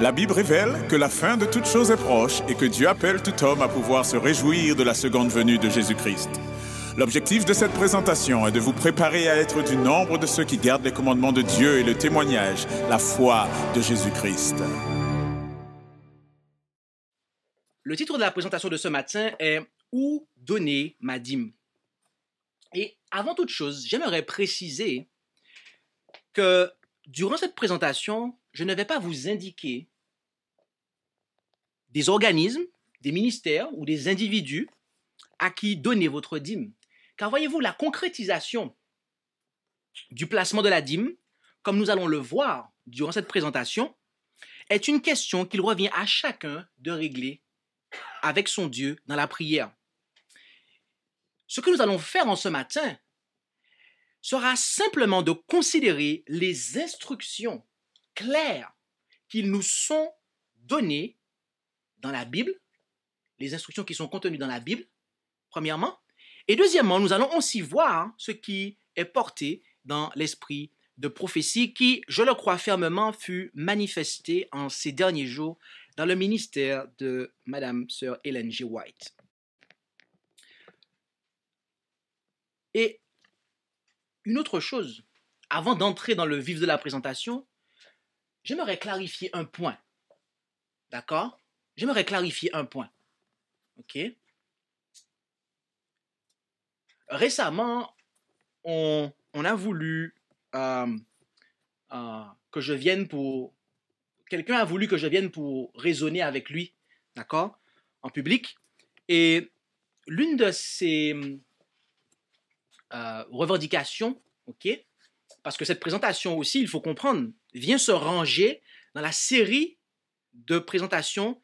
La Bible révèle que la fin de toute chose est proche et que Dieu appelle tout homme à pouvoir se réjouir de la seconde venue de Jésus-Christ. L'objectif de cette présentation est de vous préparer à être du nombre de ceux qui gardent les commandements de Dieu et le témoignage, la foi de Jésus-Christ. Le titre de la présentation de ce matin est Où donner ma dîme Et avant toute chose, j'aimerais préciser que durant cette présentation, je ne vais pas vous indiquer des organismes, des ministères ou des individus à qui donner votre dîme. Car voyez-vous, la concrétisation du placement de la dîme, comme nous allons le voir durant cette présentation, est une question qu'il revient à chacun de régler avec son Dieu dans la prière. Ce que nous allons faire en ce matin sera simplement de considérer les instructions claires qu'ils nous sont données dans la Bible, les instructions qui sont contenues dans la Bible, premièrement. Et deuxièmement, nous allons aussi voir ce qui est porté dans l'esprit de prophétie qui, je le crois fermement, fut manifesté en ces derniers jours dans le ministère de Madame Sir Ellen G. White. Et une autre chose, avant d'entrer dans le vif de la présentation, j'aimerais clarifier un point. D'accord J'aimerais clarifier un point. OK Récemment, on, a voulu euh, euh, que je vienne pour... Quelqu'un a voulu que je vienne pour raisonner avec lui, d'accord En public. Et l'une de ses euh, revendications, OK Parce que cette présentation aussi, il faut comprendre, vient se ranger dans la série de présentations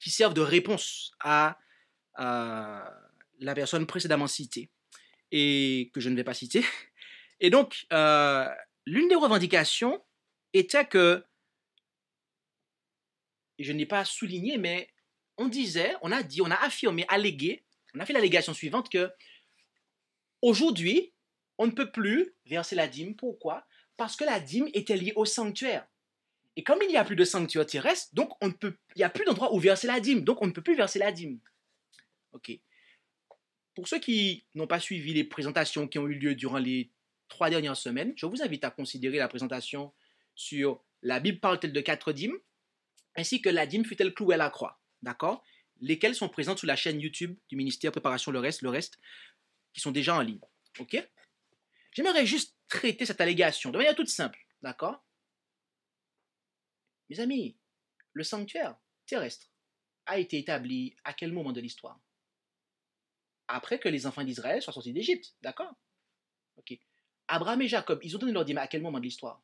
qui servent de réponse à, la personne précédemment citée et que je ne vais pas citer. Et donc, euh, l'une des revendications était que, et je n'ai pas souligné, mais on disait, on a dit, on a affirmé, allégué, on a fait l'allégation suivante que aujourd'hui, on ne peut plus verser la dîme. Pourquoi Parce que la dîme était liée au sanctuaire. Et comme il n'y a plus de sanctuaire terrestre, donc on ne peut, il n'y a plus d'endroit où verser la dîme, donc on ne peut plus verser la dîme. Ok. Pour ceux qui n'ont pas suivi les présentations qui ont eu lieu durant les trois dernières semaines, je vous invite à considérer la présentation sur la Bible parle-t-elle de quatre dîmes, ainsi que la dîme fut-elle clouée à la croix, d'accord Lesquelles sont présentes sur la chaîne YouTube du ministère Préparation le reste, le reste, qui sont déjà en ligne, ok J'aimerais juste traiter cette allégation de manière toute simple, d'accord mes amis, le sanctuaire terrestre a été établi à quel moment de l'histoire Après que les enfants d'Israël soient sortis d'Égypte, d'accord Ok. Abraham et Jacob, ils ont donné leur dîme à quel moment de l'histoire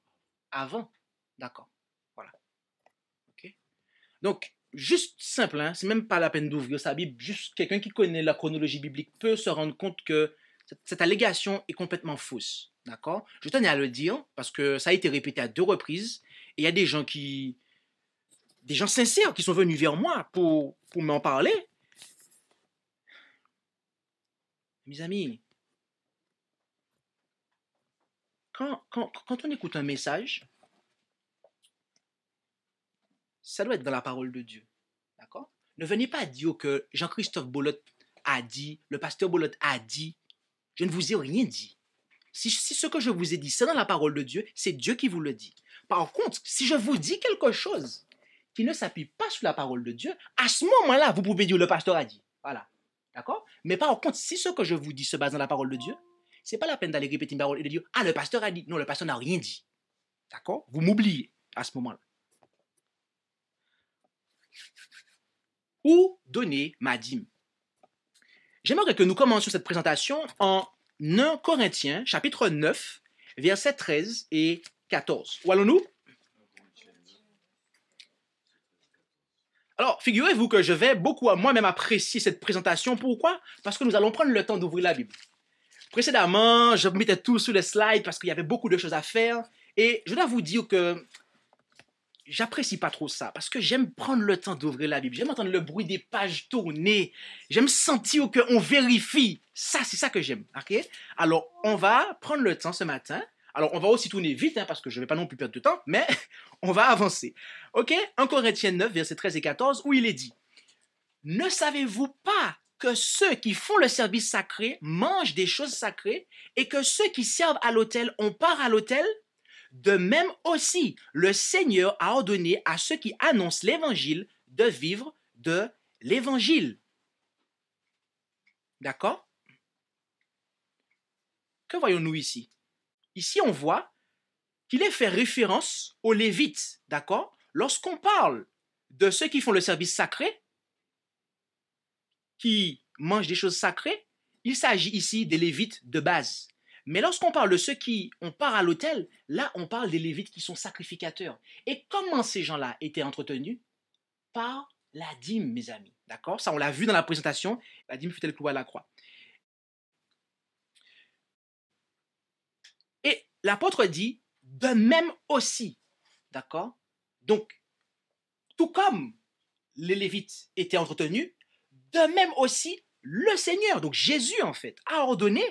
Avant, d'accord. Voilà. Ok. Donc, juste simple, hein, c'est même pas la peine d'ouvrir sa Bible, juste quelqu'un qui connaît la chronologie biblique peut se rendre compte que cette allégation est complètement fausse. D'accord Je tenais à le dire parce que ça a été répété à deux reprises il y a des gens qui, des gens sincères qui sont venus vers moi pour, m'en parler. Mes amis, quand, on écoute un message, ça doit être dans la parole de Dieu. D'accord Ne venez pas dire que Jean-Christophe Bolot a dit, le pasteur Bolot a dit. Je ne vous ai rien dit. Si, si ce que je vous ai dit, c'est dans la parole de Dieu, c'est Dieu qui vous le dit. Par contre, si je vous dis quelque chose qui ne s'appuie pas sur la parole de Dieu, à ce moment-là, vous pouvez dire le pasteur a dit. Voilà. D'accord Mais par contre, si ce que je vous dis se base dans la parole de Dieu, ce n'est pas la peine d'aller répéter une parole et de dire Ah, le pasteur a dit. Non, le pasteur n'a rien dit. D'accord Vous m'oubliez à ce moment-là. Où donner ma dîme J'aimerais que nous commencions cette présentation en 1 Corinthiens, chapitre 9, verset 13 et où allons-nous Alors, figurez-vous que je vais beaucoup à moi-même apprécier cette présentation. Pourquoi Parce que nous allons prendre le temps d'ouvrir la Bible. Précédemment, je mettais tout sur les slides parce qu'il y avait beaucoup de choses à faire. Et je dois vous dire que j'apprécie pas trop ça parce que j'aime prendre le temps d'ouvrir la Bible. J'aime entendre le bruit des pages tournées. J'aime sentir qu'on vérifie. Ça, c'est ça que j'aime. Alors, on va prendre le temps ce matin alors, on va aussi tourner vite, hein, parce que je ne vais pas non plus perdre de temps, mais on va avancer. OK 1 Corinthiens 9, versets 13 et 14, où il est dit Ne savez-vous pas que ceux qui font le service sacré mangent des choses sacrées et que ceux qui servent à l'autel ont part à l'autel De même aussi, le Seigneur a ordonné à ceux qui annoncent l'évangile de vivre de l'évangile. D'accord Que voyons-nous ici Ici, on voit qu'il est fait référence aux Lévites, d'accord Lorsqu'on parle de ceux qui font le service sacré, qui mangent des choses sacrées, il s'agit ici des Lévites de base. Mais lorsqu'on parle de ceux qui, on part à l'autel, là, on parle des Lévites qui sont sacrificateurs. Et comment ces gens-là étaient entretenus Par la dîme, mes amis. D'accord Ça, on l'a vu dans la présentation. La dîme fut-elle clouée à la croix l'apôtre dit de même aussi. D'accord Donc, tout comme les Lévites étaient entretenus, de même aussi le Seigneur, donc Jésus en fait, a ordonné.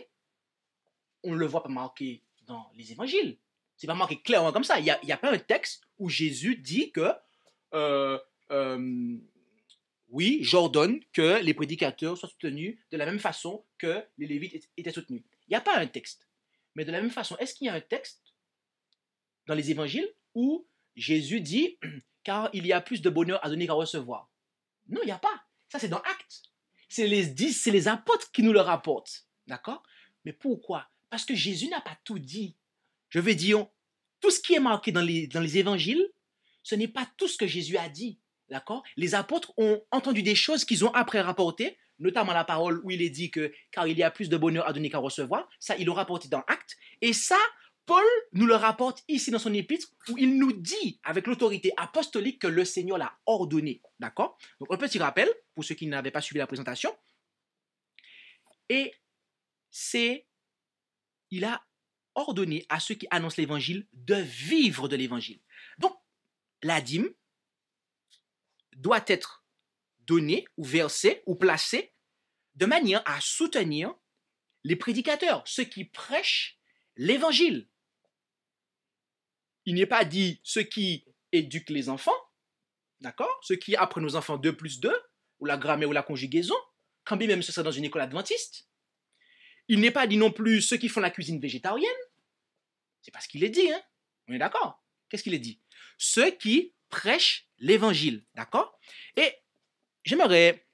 On ne le voit pas marqué dans les évangiles. C'est pas marqué clairement comme ça. Il n'y a, pas un texte où Jésus dit que euh, euh, oui, j'ordonne que les prédicateurs soient soutenus de la même façon que les Lévites étaient soutenus. Il n'y a pas un texte. Mais de la même façon, est-ce qu'il y a un texte dans les évangiles où Jésus dit car il y a plus de bonheur à donner qu'à recevoir Non, il n'y a pas. Ça, c'est dans Actes. C'est les c'est les apôtres qui nous le rapportent. D'accord Mais pourquoi Parce que Jésus n'a pas tout dit. Je veux dire, tout ce qui est marqué dans les, dans les évangiles, ce n'est pas tout ce que Jésus a dit. D'accord Les apôtres ont entendu des choses qu'ils ont après rapportées, notamment la parole où il est dit que car il y a plus de bonheur à donner qu'à recevoir, ça il le rapporte dans acte et ça, Paul nous le rapporte ici dans son épître où il nous dit avec l'autorité apostolique que le Seigneur l'a ordonné. D'accord Donc un petit rappel pour ceux qui n'avaient pas suivi la présentation. Et c'est, il a ordonné à ceux qui annoncent l'évangile de vivre de l'évangile. Donc la dîme doit être donnée ou versée ou placée de manière à soutenir les prédicateurs, ceux qui prêchent l'évangile. Il n'est pas dit ceux qui éduquent les enfants, d'accord Ceux qui apprennent aux enfants 2 plus 2, ou la grammaire ou la conjugaison, quand bien même ce serait dans une école adventiste. Il n'est pas dit non plus ceux qui font la cuisine végétarienne. C'est pas ce qu'il est dit, hein On est d'accord Qu'est-ce qu'il est dit Ceux qui prêchent l'évangile, d'accord Et j'aimerais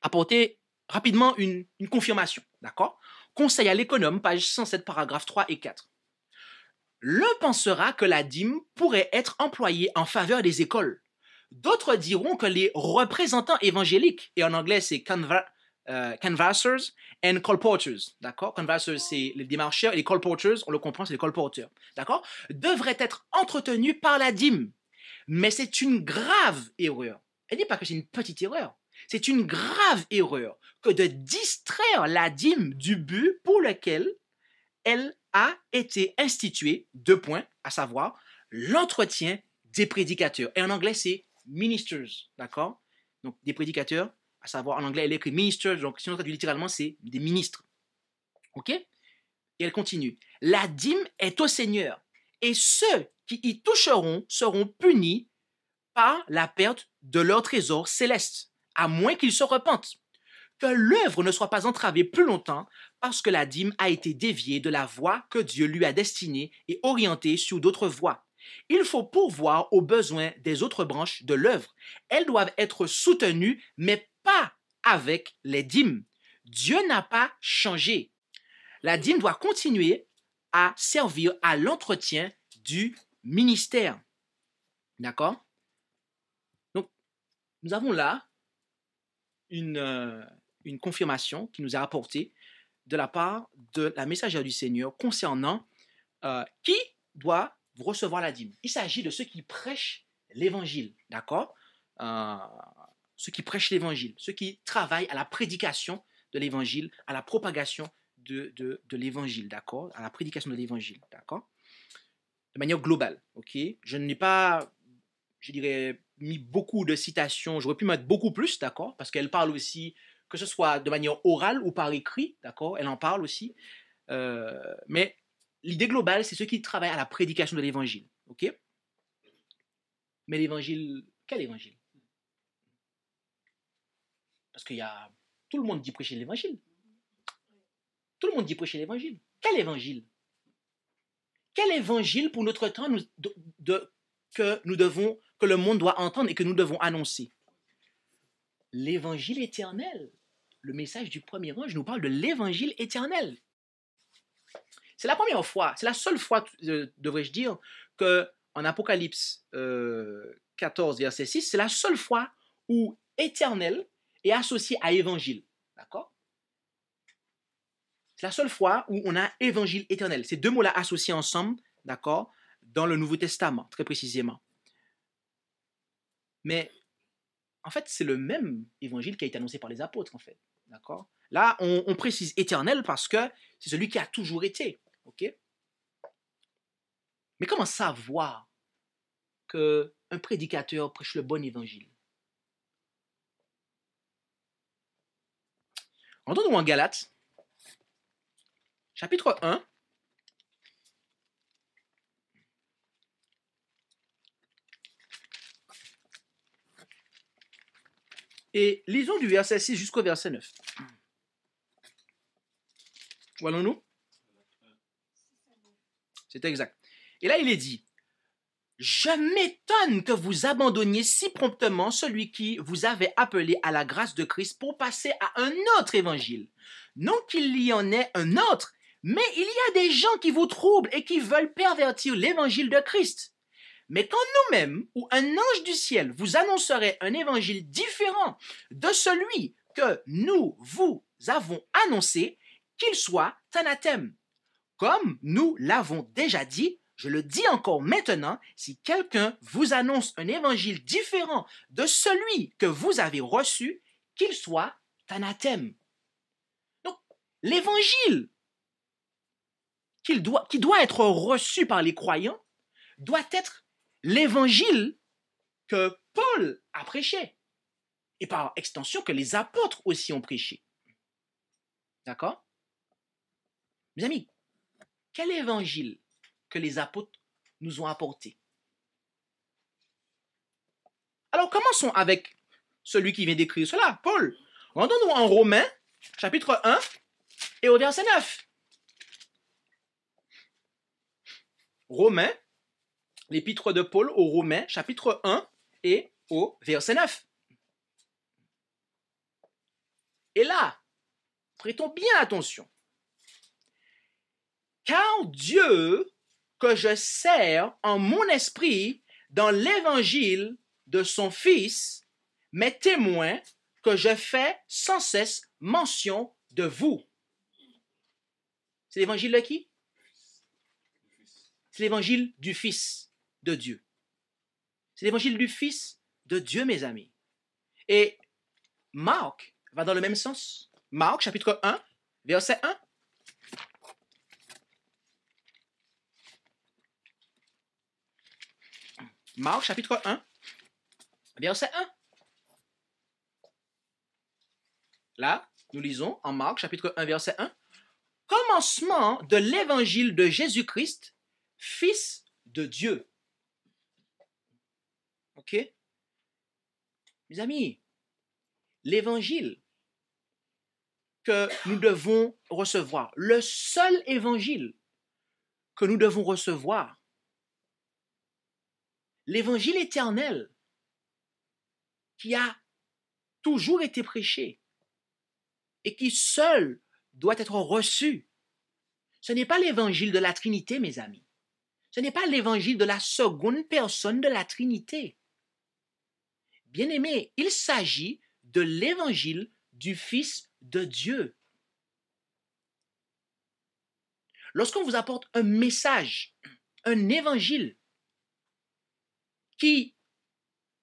apporter rapidement une, confirmation, d'accord Conseil à l'économe, page 107, paragraphe 3 et 4. L'un pensera que la dîme pourrait être employée en faveur des écoles. D'autres diront que les représentants évangéliques, et en anglais c'est euh, canvassers and colporteurs, d'accord Canvassers, c'est les démarcheurs, et les colporteurs, on le comprend, c'est les colporteurs, d'accord Devraient être entretenus par la dîme. Mais c'est une grave erreur. Elle n'est pas que c'est une petite erreur. C'est une grave erreur que de distraire la dîme du but pour lequel elle a été instituée, deux points, à savoir l'entretien des prédicateurs. Et en anglais, c'est ministers, d'accord Donc des prédicateurs, à savoir en anglais, elle écrit ministers, donc si on traduit littéralement, c'est des ministres. OK Et elle continue. La dîme est au Seigneur, et ceux qui y toucheront seront punis par la perte de leur trésor céleste à moins qu'il se repente, Que l'œuvre ne soit pas entravée plus longtemps parce que la dîme a été déviée de la voie que Dieu lui a destinée et orientée sur d'autres voies. Il faut pourvoir aux besoins des autres branches de l'œuvre. Elles doivent être soutenues, mais pas avec les dîmes. Dieu n'a pas changé. La dîme doit continuer à servir à l'entretien du ministère. D'accord Donc, nous avons là une, euh, une confirmation qui nous est apportée de la part de la messagère du Seigneur concernant euh, qui doit recevoir la dîme. Il s'agit de ceux qui prêchent l'évangile, d'accord euh, Ceux qui prêchent l'évangile, ceux qui travaillent à la prédication de l'évangile, à la propagation de, de, de l'évangile, d'accord À la prédication de l'évangile, d'accord De manière globale, ok Je n'ai pas, je dirais, mis beaucoup de citations, j'aurais pu mettre beaucoup plus, d'accord Parce qu'elle parle aussi, que ce soit de manière orale ou par écrit, d'accord Elle en parle aussi. Euh, mais l'idée globale, c'est ceux qui travaillent à la prédication de l'évangile, ok Mais l'évangile, quel évangile Parce qu'il y a. Tout le monde dit prêcher l'évangile. Tout le monde dit prêcher l'évangile. Quel évangile Quel évangile pour notre temps de, que nous devons que le monde doit entendre et que nous devons annoncer. L'évangile éternel, le message du premier ange nous parle de l'évangile éternel. C'est la première fois, c'est la seule fois, euh, devrais-je dire, que en Apocalypse 14, euh, verset 6, c'est la seule fois où éternel est associé à évangile. D'accord C'est la seule fois où on a évangile éternel. Ces deux mots-là associés ensemble, d'accord, dans le Nouveau Testament, très précisément. Mais en fait, c'est le même évangile qui a été annoncé par les apôtres, en fait. D'accord Là, on, précise éternel parce que c'est celui qui a toujours été. OK Mais comment savoir que un prédicateur prêche le bon évangile Rendons-nous en Galates, chapitre 1, Et lisons du verset 6 jusqu'au verset 9. nous C'est exact. Et là, il est dit, je m'étonne que vous abandonniez si promptement celui qui vous avait appelé à la grâce de Christ pour passer à un autre évangile. Non qu'il y en ait un autre, mais il y a des gens qui vous troublent et qui veulent pervertir l'évangile de Christ. Mais quand nous-mêmes ou un ange du ciel vous annoncerait un évangile différent de celui que nous vous avons annoncé, qu'il soit anathème. Comme nous l'avons déjà dit, je le dis encore maintenant, si quelqu'un vous annonce un évangile différent de celui que vous avez reçu, qu'il soit anathème. Donc, l'évangile qui doit être reçu par les croyants doit être l'évangile que Paul a prêché et par extension que les apôtres aussi ont prêché. D'accord Mes amis, quel évangile que les apôtres nous ont apporté Alors commençons avec celui qui vient d'écrire cela, Paul. Rendons-nous en Romains, chapitre 1 et au verset 9. Romains, l'épître de Paul aux Romains, chapitre 1 et au verset 9. Et là, prêtons bien attention. Car Dieu, que je sers en mon esprit dans l'évangile de son Fils, m'est témoin que je fais sans cesse mention de vous. C'est l'évangile de qui C'est l'évangile du Fils de Dieu. C'est l'évangile du Fils de Dieu, mes amis. Et Marc va dans le même sens. Marc chapitre 1, verset 1. Marc chapitre 1, verset 1. Là, nous lisons en Marc chapitre 1, verset 1. Commencement de l'évangile de Jésus-Christ, fils de Dieu. Mes amis, l'évangile que nous devons recevoir, le seul évangile que nous devons recevoir, l'évangile éternel qui a toujours été prêché et qui seul doit être reçu. Ce n'est pas l'évangile de la Trinité, mes amis. Ce n'est pas l'évangile de la seconde personne de la Trinité. Bien-aimé, il s'agit de l'évangile du Fils de Dieu. Lorsqu'on vous apporte un message, un évangile, qui,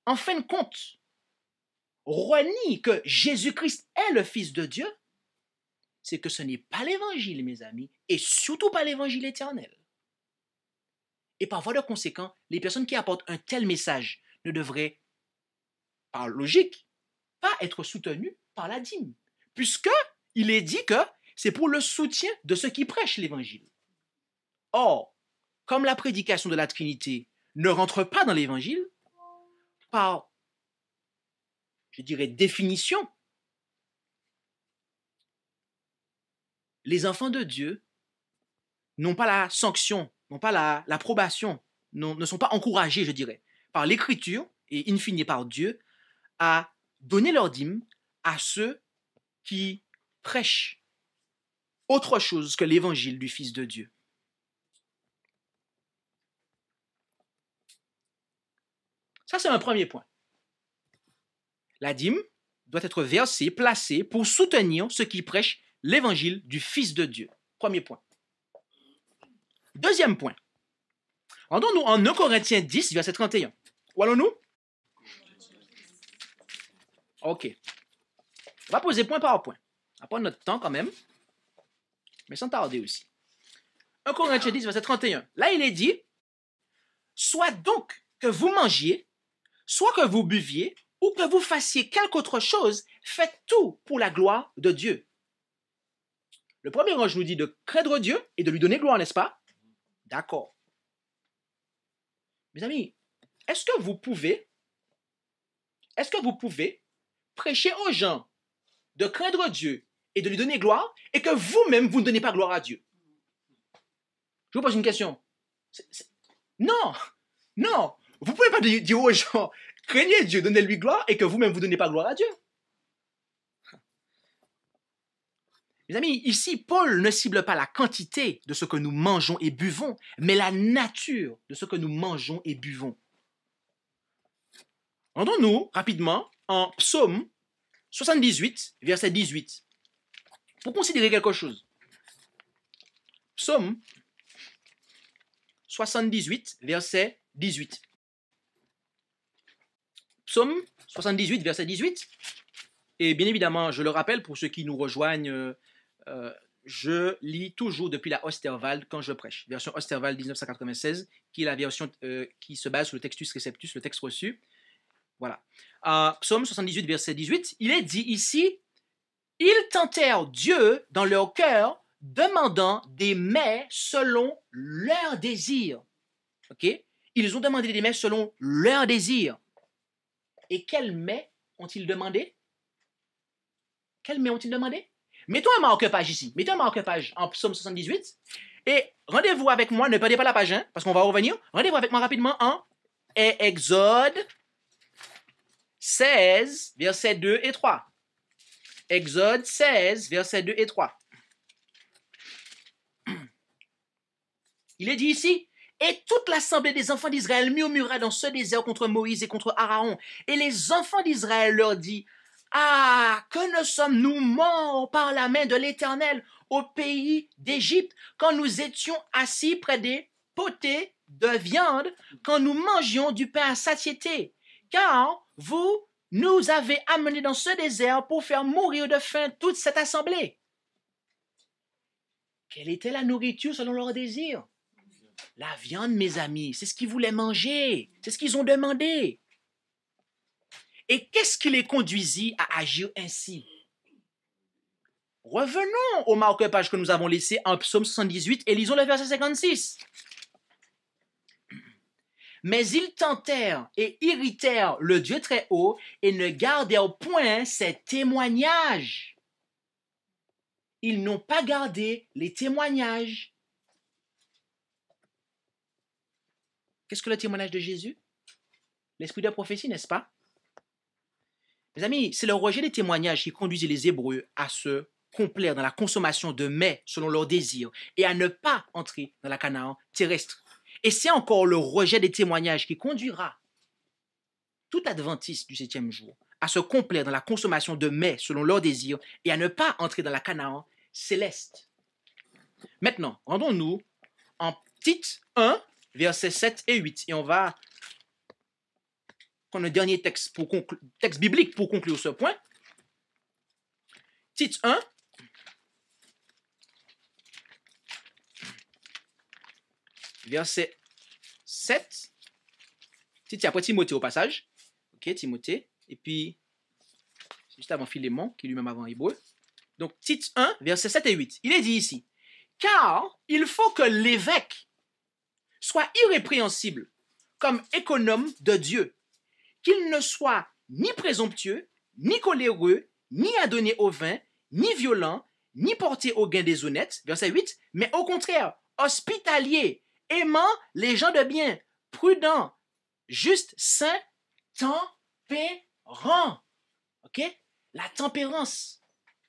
en fin de compte, renie que Jésus-Christ est le Fils de Dieu, c'est que ce n'est pas l'évangile, mes amis, et surtout pas l'évangile éternel. Et par voie de conséquent, les personnes qui apportent un tel message ne devraient par logique, pas être soutenu par la dîme, puisque il est dit que c'est pour le soutien de ceux qui prêchent l'évangile. Or, comme la prédication de la Trinité ne rentre pas dans l'évangile, par, je dirais, définition, les enfants de Dieu n'ont pas la sanction, n'ont pas l'approbation, ne sont pas encouragés, je dirais, par l'Écriture et in fine par Dieu à donner leur dîme à ceux qui prêchent autre chose que l'évangile du Fils de Dieu. Ça, c'est un premier point. La dîme doit être versée, placée pour soutenir ceux qui prêchent l'évangile du Fils de Dieu. Premier point. Deuxième point. Rendons-nous en 1 Corinthiens 10, verset 31. Où allons-nous OK. On va poser point par point. On va prendre notre temps quand même, mais sans tarder aussi. 1 Corinthiens 10, verset 31. Là, il est dit Soit donc que vous mangiez, soit que vous buviez, ou que vous fassiez quelque autre chose, faites tout pour la gloire de Dieu. Le premier ange nous dit de craindre Dieu et de lui donner gloire, n'est-ce pas D'accord. Mes amis, est-ce que vous pouvez, est-ce que vous pouvez prêcher aux gens de craindre Dieu et de lui donner gloire et que vous-même, vous ne donnez pas gloire à Dieu. Je vous pose une question. Non, non, vous ne pouvez pas dire aux gens, craignez Dieu, donnez-lui gloire et que vous-même, vous ne donnez pas gloire à Dieu. Mes amis, ici, Paul ne cible pas la quantité de ce que nous mangeons et buvons, mais la nature de ce que nous mangeons et buvons. Rendons-nous rapidement en psaume 78, verset 18, pour considérer quelque chose. Psaume 78, verset 18. Psaume 78, verset 18. Et bien évidemment, je le rappelle pour ceux qui nous rejoignent, euh, euh, je lis toujours depuis la Osterwald quand je prêche. Version Osterwald 1996, qui est la version euh, qui se base sur le Textus Receptus, le texte reçu. Voilà. Euh, psaume 78, verset 18, il est dit ici, ils tentèrent Dieu dans leur cœur, demandant des mets selon leur désir. OK Ils ont demandé des mets selon leur désir. Et quels mets ont-ils demandé Quels mets ont-ils demandé Mettons un marque-page ici. Mettons un marque-page en psaume 78. Et rendez-vous avec moi, ne perdez pas la page hein, parce qu'on va revenir. Rendez-vous avec moi rapidement en Exode 16, versets 2 et 3. Exode 16, versets 2 et 3. Il est dit ici, et toute l'assemblée des enfants d'Israël murmura dans ce désert contre Moïse et contre Aaron. Et les enfants d'Israël leur dit, Ah, que ne sommes-nous morts par la main de l'Éternel au pays d'Égypte quand nous étions assis près des potées de viande, quand nous mangions du pain à satiété Car vous nous avez amenés dans ce désert pour faire mourir de faim toute cette assemblée. Quelle était la nourriture selon leur désir La viande, mes amis, c'est ce qu'ils voulaient manger, c'est ce qu'ils ont demandé. Et qu'est-ce qui les conduisit à agir ainsi Revenons au marque-page que nous avons laissé en psaume 78 et lisons le verset 56. Mais ils tentèrent et irritèrent le Dieu très haut et ne gardèrent point ses témoignages. Ils n'ont pas gardé les témoignages. Qu'est-ce que le témoignage de Jésus L'esprit de la prophétie, n'est-ce pas Mes amis, c'est le rejet des témoignages qui conduisit les Hébreux à se complaire dans la consommation de mets selon leurs désirs et à ne pas entrer dans la Canaan terrestre. Et c'est encore le rejet des témoignages qui conduira tout adventiste du septième jour à se complaire dans la consommation de mets selon leur désir et à ne pas entrer dans la Canaan céleste. Maintenant, rendons-nous en Titre 1, versets 7 et 8, et on va prendre le dernier texte, pour texte biblique pour conclure ce point. Titre 1, verset 7. C'est après Timothée au passage. Ok, Timothée. Et puis, juste avant Philémon, qui lui-même avant Hébreu. Donc, titre 1, verset 7 et 8. Il est dit ici Car il faut que l'évêque soit irrépréhensible comme économe de Dieu, qu'il ne soit ni présomptueux, ni coléreux, ni adonné au vin, ni violent, ni porté au gain des honnêtes, verset 8, mais au contraire, hospitalier, aimant les gens de bien, prudent, juste, saint, tempérant. OK? La tempérance,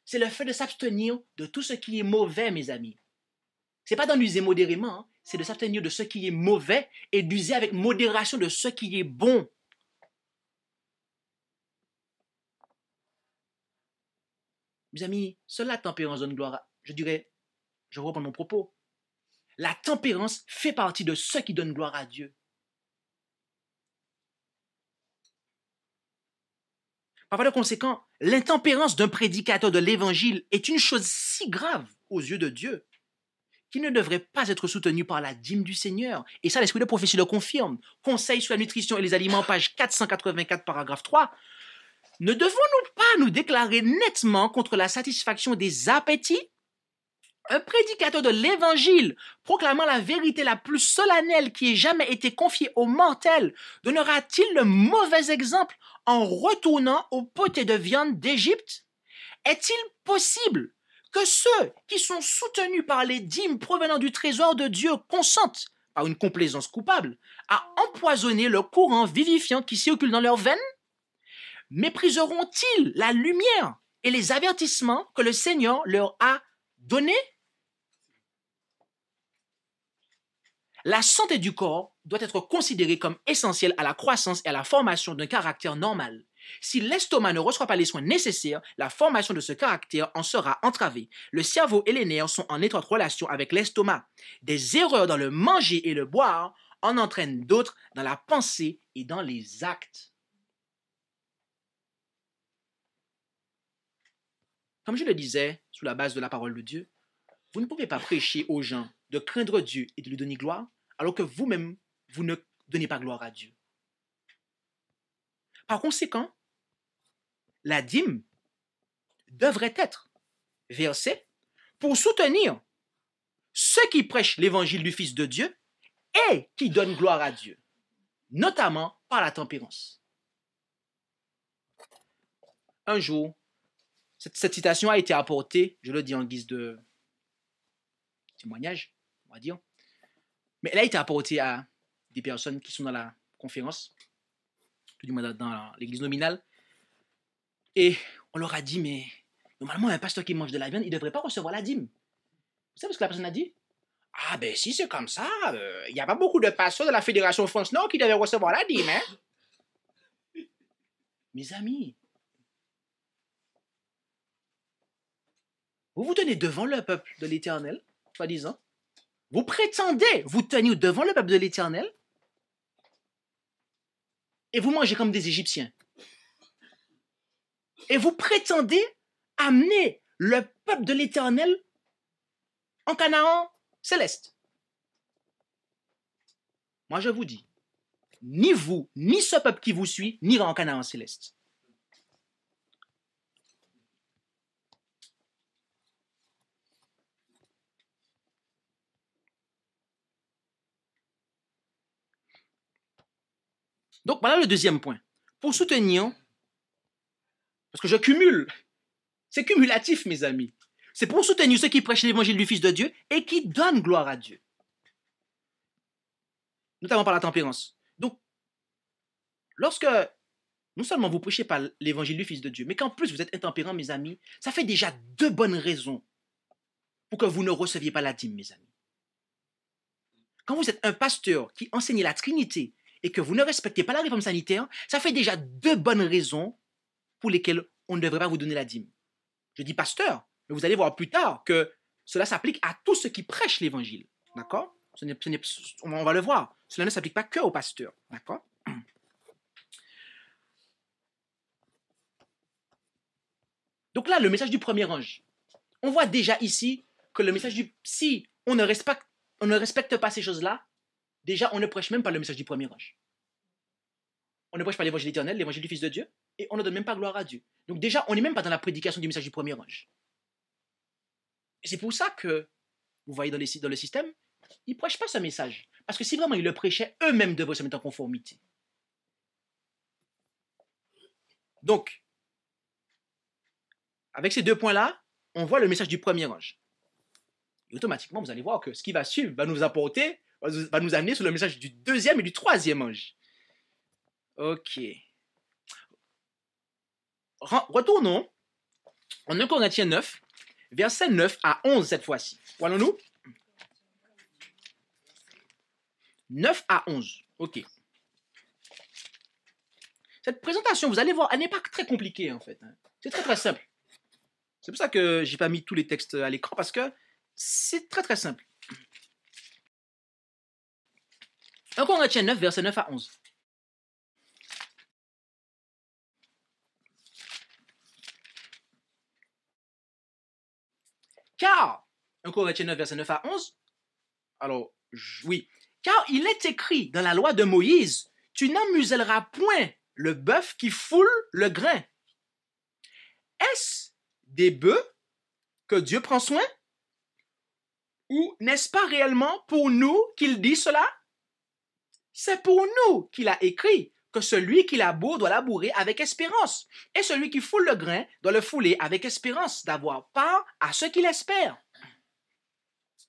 c'est le fait de s'abstenir de tout ce qui est mauvais, mes amis. C'est pas d'en user modérément, hein. c'est de s'abstenir de ce qui est mauvais et d'user avec modération de ce qui est bon. Mes amis, cela tempérance donne gloire, je dirais, je reprends mon propos, la tempérance fait partie de ceux qui donne gloire à Dieu. Par conséquent, l'intempérance d'un prédicateur de l'Évangile est une chose si grave aux yeux de Dieu qu'il ne devrait pas être soutenu par la dîme du Seigneur. Et ça, l'Esprit de prophétie le confirme. Conseil sur la nutrition et les aliments, page 484, paragraphe 3. Ne devons-nous pas nous déclarer nettement contre la satisfaction des appétits un prédicateur de l'évangile proclamant la vérité la plus solennelle qui ait jamais été confiée aux mortels, donnera-t-il le mauvais exemple en retournant aux potées de viande d'Égypte Est-il possible que ceux qui sont soutenus par les dîmes provenant du trésor de Dieu consentent, par une complaisance coupable, à empoisonner le courant vivifiant qui circule dans leurs veines Mépriseront-ils la lumière et les avertissements que le Seigneur leur a donnés La santé du corps doit être considérée comme essentielle à la croissance et à la formation d'un caractère normal. Si l'estomac ne reçoit pas les soins nécessaires, la formation de ce caractère en sera entravée. Le cerveau et les nerfs sont en étroite relation avec l'estomac. Des erreurs dans le manger et le boire en entraînent d'autres dans la pensée et dans les actes. Comme je le disais, sous la base de la parole de Dieu, vous ne pouvez pas prêcher aux gens de craindre Dieu et de lui donner gloire, alors que vous-même, vous ne donnez pas gloire à Dieu. Par conséquent, la dîme devrait être versée pour soutenir ceux qui prêchent l'évangile du Fils de Dieu et qui donnent gloire à Dieu, notamment par la tempérance. Un jour, cette, citation a été apportée, je le dis en guise de témoignage, on va dire. Mais elle a été apportée à des personnes qui sont dans la conférence, tout du moins dans l'église nominale. Et on leur a dit, mais normalement, un pasteur qui mange de la viande, il ne devrait pas recevoir la dîme. Vous savez ce que la personne a dit Ah, ben si c'est comme ça, euh, il n'y a pas beaucoup de pasteurs de la Fédération France Nord qui devaient recevoir la dîme. Hein. Mes amis, vous vous tenez devant le peuple de l'Éternel, soi-disant, vous prétendez vous tenir devant le peuple de l'Éternel et vous mangez comme des Égyptiens. Et vous prétendez amener le peuple de l'Éternel en Canaan céleste. Moi, je vous dis, ni vous, ni ce peuple qui vous suit, n'ira en Canaan céleste. Donc, voilà le deuxième point. Pour soutenir, parce que je cumule, c'est cumulatif, mes amis. C'est pour soutenir ceux qui prêchent l'évangile du Fils de Dieu et qui donnent gloire à Dieu. Notamment par la tempérance. Donc, lorsque non seulement vous prêchez par l'évangile du Fils de Dieu, mais qu'en plus vous êtes intempérant, mes amis, ça fait déjà deux bonnes raisons pour que vous ne receviez pas la dîme, mes amis. Quand vous êtes un pasteur qui enseigne la Trinité et que vous ne respectez pas la réforme sanitaire, ça fait déjà deux bonnes raisons pour lesquelles on ne devrait pas vous donner la dîme. Je dis pasteur, mais vous allez voir plus tard que cela s'applique à tous ceux qui prêchent l'évangile. D'accord On va le voir. Cela ne s'applique pas que aux pasteurs. D'accord Donc là, le message du premier ange. On voit déjà ici que le message du... Si on ne respecte, on ne respecte pas ces choses-là, Déjà, on ne prêche même pas le message du premier ange. On ne prêche pas l'évangile éternel, l'évangile du Fils de Dieu, et on ne donne même pas gloire à Dieu. Donc déjà, on n'est même pas dans la prédication du message du premier ange. C'est pour ça que, vous voyez dans, dans le système, ils ne prêchent pas ce message. Parce que si vraiment ils le prêchaient, eux-mêmes devraient se mettre en conformité. Donc, avec ces deux points-là, on voit le message du premier ange. Et automatiquement, vous allez voir que ce qui va suivre va nous apporter va nous amener sur le message du deuxième et du troisième ange. Ok. Retournons en 1 Corinthiens 9, versets 9 à 11 cette fois-ci. allons-nous 9 à 11. OK. Cette présentation, vous allez voir, elle n'est pas très compliquée en fait. Hein. C'est très très simple. C'est pour ça que j'ai pas mis tous les textes à l'écran parce que c'est très très simple. 1 Corinthiens 9, verset 9 à 11. Car, 1 Corinthiens 9, verset 9 à 11, alors, oui, car il est écrit dans la loi de Moïse, tu n'amuseras point le bœuf qui foule le grain. Est-ce des bœufs que Dieu prend soin? Ou n'est-ce pas réellement pour nous qu'il dit cela? C'est pour nous qu'il a écrit que celui qui laboure doit labourer avec espérance, et celui qui foule le grain doit le fouler avec espérance d'avoir part à ce qu'il espère.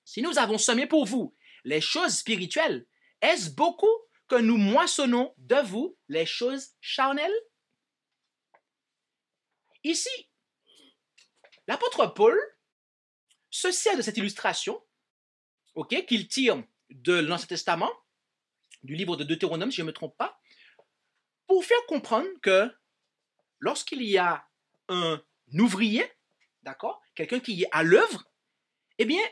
Si nous avons semé pour vous les choses spirituelles, est-ce beaucoup que nous moissonnons de vous les choses charnelles Ici, l'apôtre Paul se sert de cette illustration ok, qu'il tire de l'Ancien Testament du livre de Deutéronome, si je ne me trompe pas, pour faire comprendre que lorsqu'il y a un ouvrier, d'accord, quelqu'un qui est à l'œuvre, eh bien,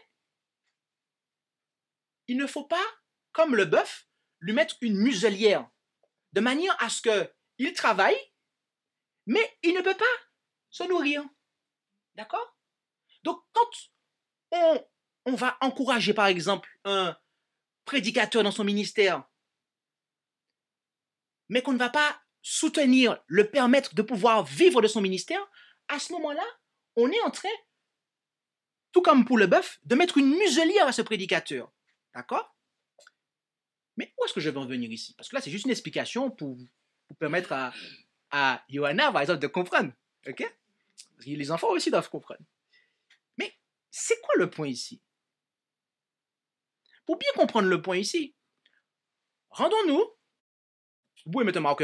il ne faut pas, comme le bœuf, lui mettre une muselière, de manière à ce qu'il travaille, mais il ne peut pas se nourrir. D'accord Donc, quand on va encourager, par exemple, un prédicateur dans son ministère mais qu'on ne va pas soutenir, le permettre de pouvoir vivre de son ministère, à ce moment-là, on est en train, tout comme pour le bœuf, de mettre une muselière à ce prédicateur. D'accord Mais où est-ce que je vais en venir ici Parce que là, c'est juste une explication pour, permettre à, à Johanna, par exemple, de comprendre. OK les enfants aussi doivent comprendre. Mais c'est quoi le point ici Pour bien comprendre le point ici, rendons-nous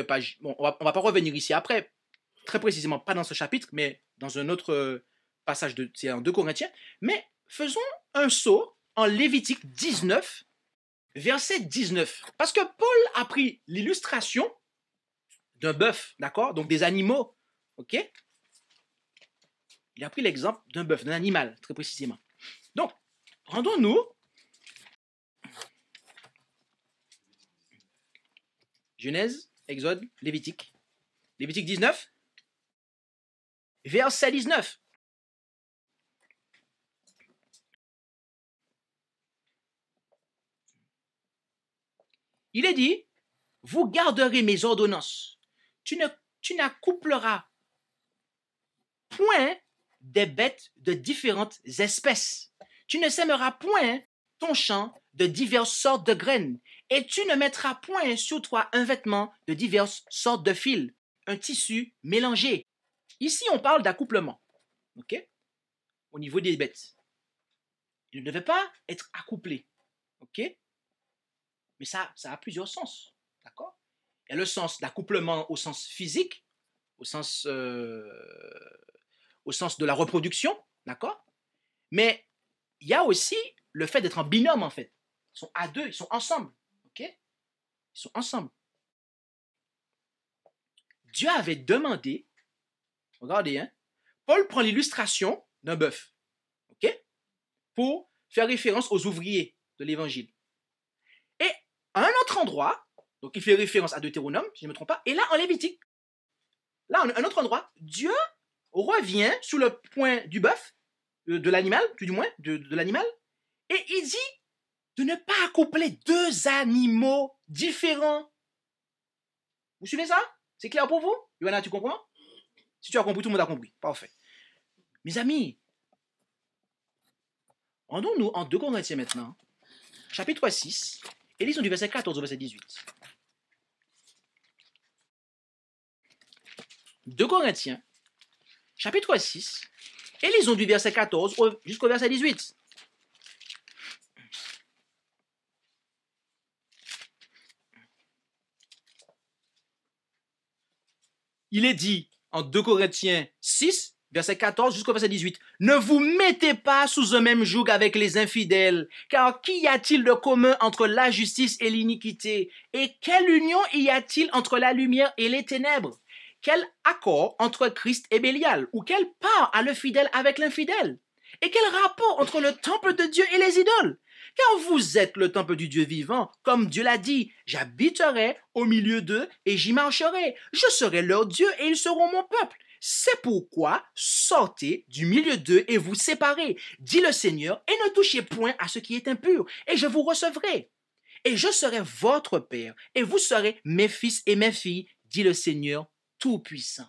page. Bon, on va, va pas revenir ici après, très précisément, pas dans ce chapitre, mais dans un autre euh, passage de, c'est en 2 Corinthiens. Mais faisons un saut en Lévitique 19, verset 19. Parce que Paul a pris l'illustration d'un bœuf, d'accord Donc des animaux, ok Il a pris l'exemple d'un bœuf, d'un animal, très précisément. Donc, rendons-nous Genèse, Exode, Lévitique. Lévitique 19, verset 19. Il est dit, vous garderez mes ordonnances. Tu ne tu n'accoupleras point des bêtes de différentes espèces. Tu ne sèmeras point ton champ de diverses sortes de graines, et tu ne mettras point sur toi un vêtement de diverses sortes de fils, un tissu mélangé. Ici, on parle d'accouplement, ok Au niveau des bêtes. Ils ne devaient pas être accouplés, ok Mais ça, ça a plusieurs sens, d'accord Il y a le sens d'accouplement au sens physique, au sens, euh, au sens de la reproduction, d'accord Mais il y a aussi le fait d'être en binôme, en fait. Ils sont à deux, ils sont ensemble. OK Ils sont ensemble. Dieu avait demandé, regardez, hein, Paul prend l'illustration d'un bœuf, OK Pour faire référence aux ouvriers de l'Évangile. Et à un autre endroit, donc il fait référence à Deutéronome, si je ne me trompe pas, et là en Lévitique. Là, à un autre endroit, Dieu revient sur le point du bœuf, euh, de l'animal, tout du moins, de l'animal, et il dit de ne pas accoupler deux animaux différents. Vous suivez ça C'est clair pour vous Yohanna, tu comprends Si tu as compris, tout le monde a compris. Parfait. Mes amis, rendons-nous en 2 Corinthiens maintenant, chapitre 6, et lisons du verset 14 au verset 18. 2 Corinthiens, chapitre 6, et lisons du verset 14 jusqu'au verset 18. il est dit en 2 Corinthiens 6, verset 14 jusqu'au verset 18. Ne vous mettez pas sous un même joug avec les infidèles, car qu'y a-t-il de commun entre la justice et l'iniquité Et quelle union y a-t-il entre la lumière et les ténèbres Quel accord entre Christ et Bélial Ou quelle part a le fidèle avec l'infidèle Et quel rapport entre le temple de Dieu et les idoles car vous êtes le temple du Dieu vivant, comme Dieu l'a dit. J'habiterai au milieu d'eux et j'y marcherai. Je serai leur Dieu et ils seront mon peuple. C'est pourquoi sortez du milieu d'eux et vous séparez, dit le Seigneur, et ne touchez point à ce qui est impur, et je vous recevrai. Et je serai votre Père, et vous serez mes fils et mes filles, dit le Seigneur Tout-Puissant.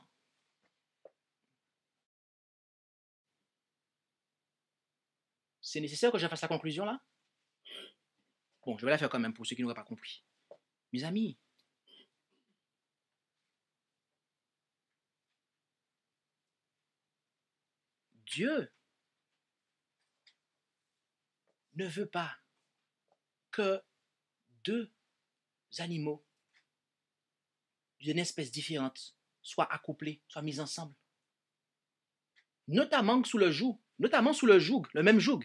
C'est nécessaire que je fasse la conclusion là Bon, je vais la faire quand même pour ceux qui n'auraient pas compris. Mes amis, Dieu ne veut pas que deux animaux d'une espèce différente soient accouplés, soient mis ensemble. Notamment sous le joug, notamment sous le joug, le même joug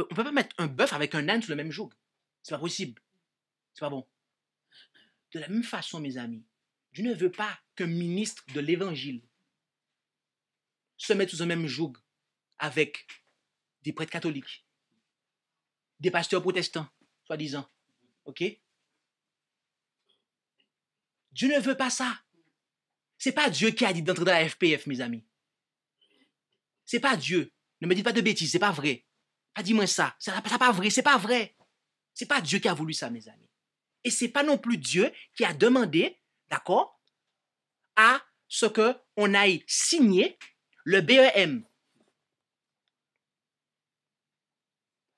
on on peut pas mettre un bœuf avec un âne sous le même joug. C'est pas possible. C'est pas bon. De la même façon, mes amis, je ne veux pas qu'un ministre de l'Évangile se mette sous le même joug avec des prêtres catholiques, des pasteurs protestants, soi-disant. OK Dieu ne veut pas ça. C'est pas Dieu qui a dit d'entrer dans la FPF, mes amis. C'est pas Dieu. Ne me dites pas de bêtises, c'est pas vrai. Pas dis-moi ça. Ça n'est pas vrai. C'est pas vrai. C'est pas Dieu qui a voulu ça, mes amis. Et c'est pas non plus Dieu qui a demandé, d'accord, à ce que on aille signer le BEM.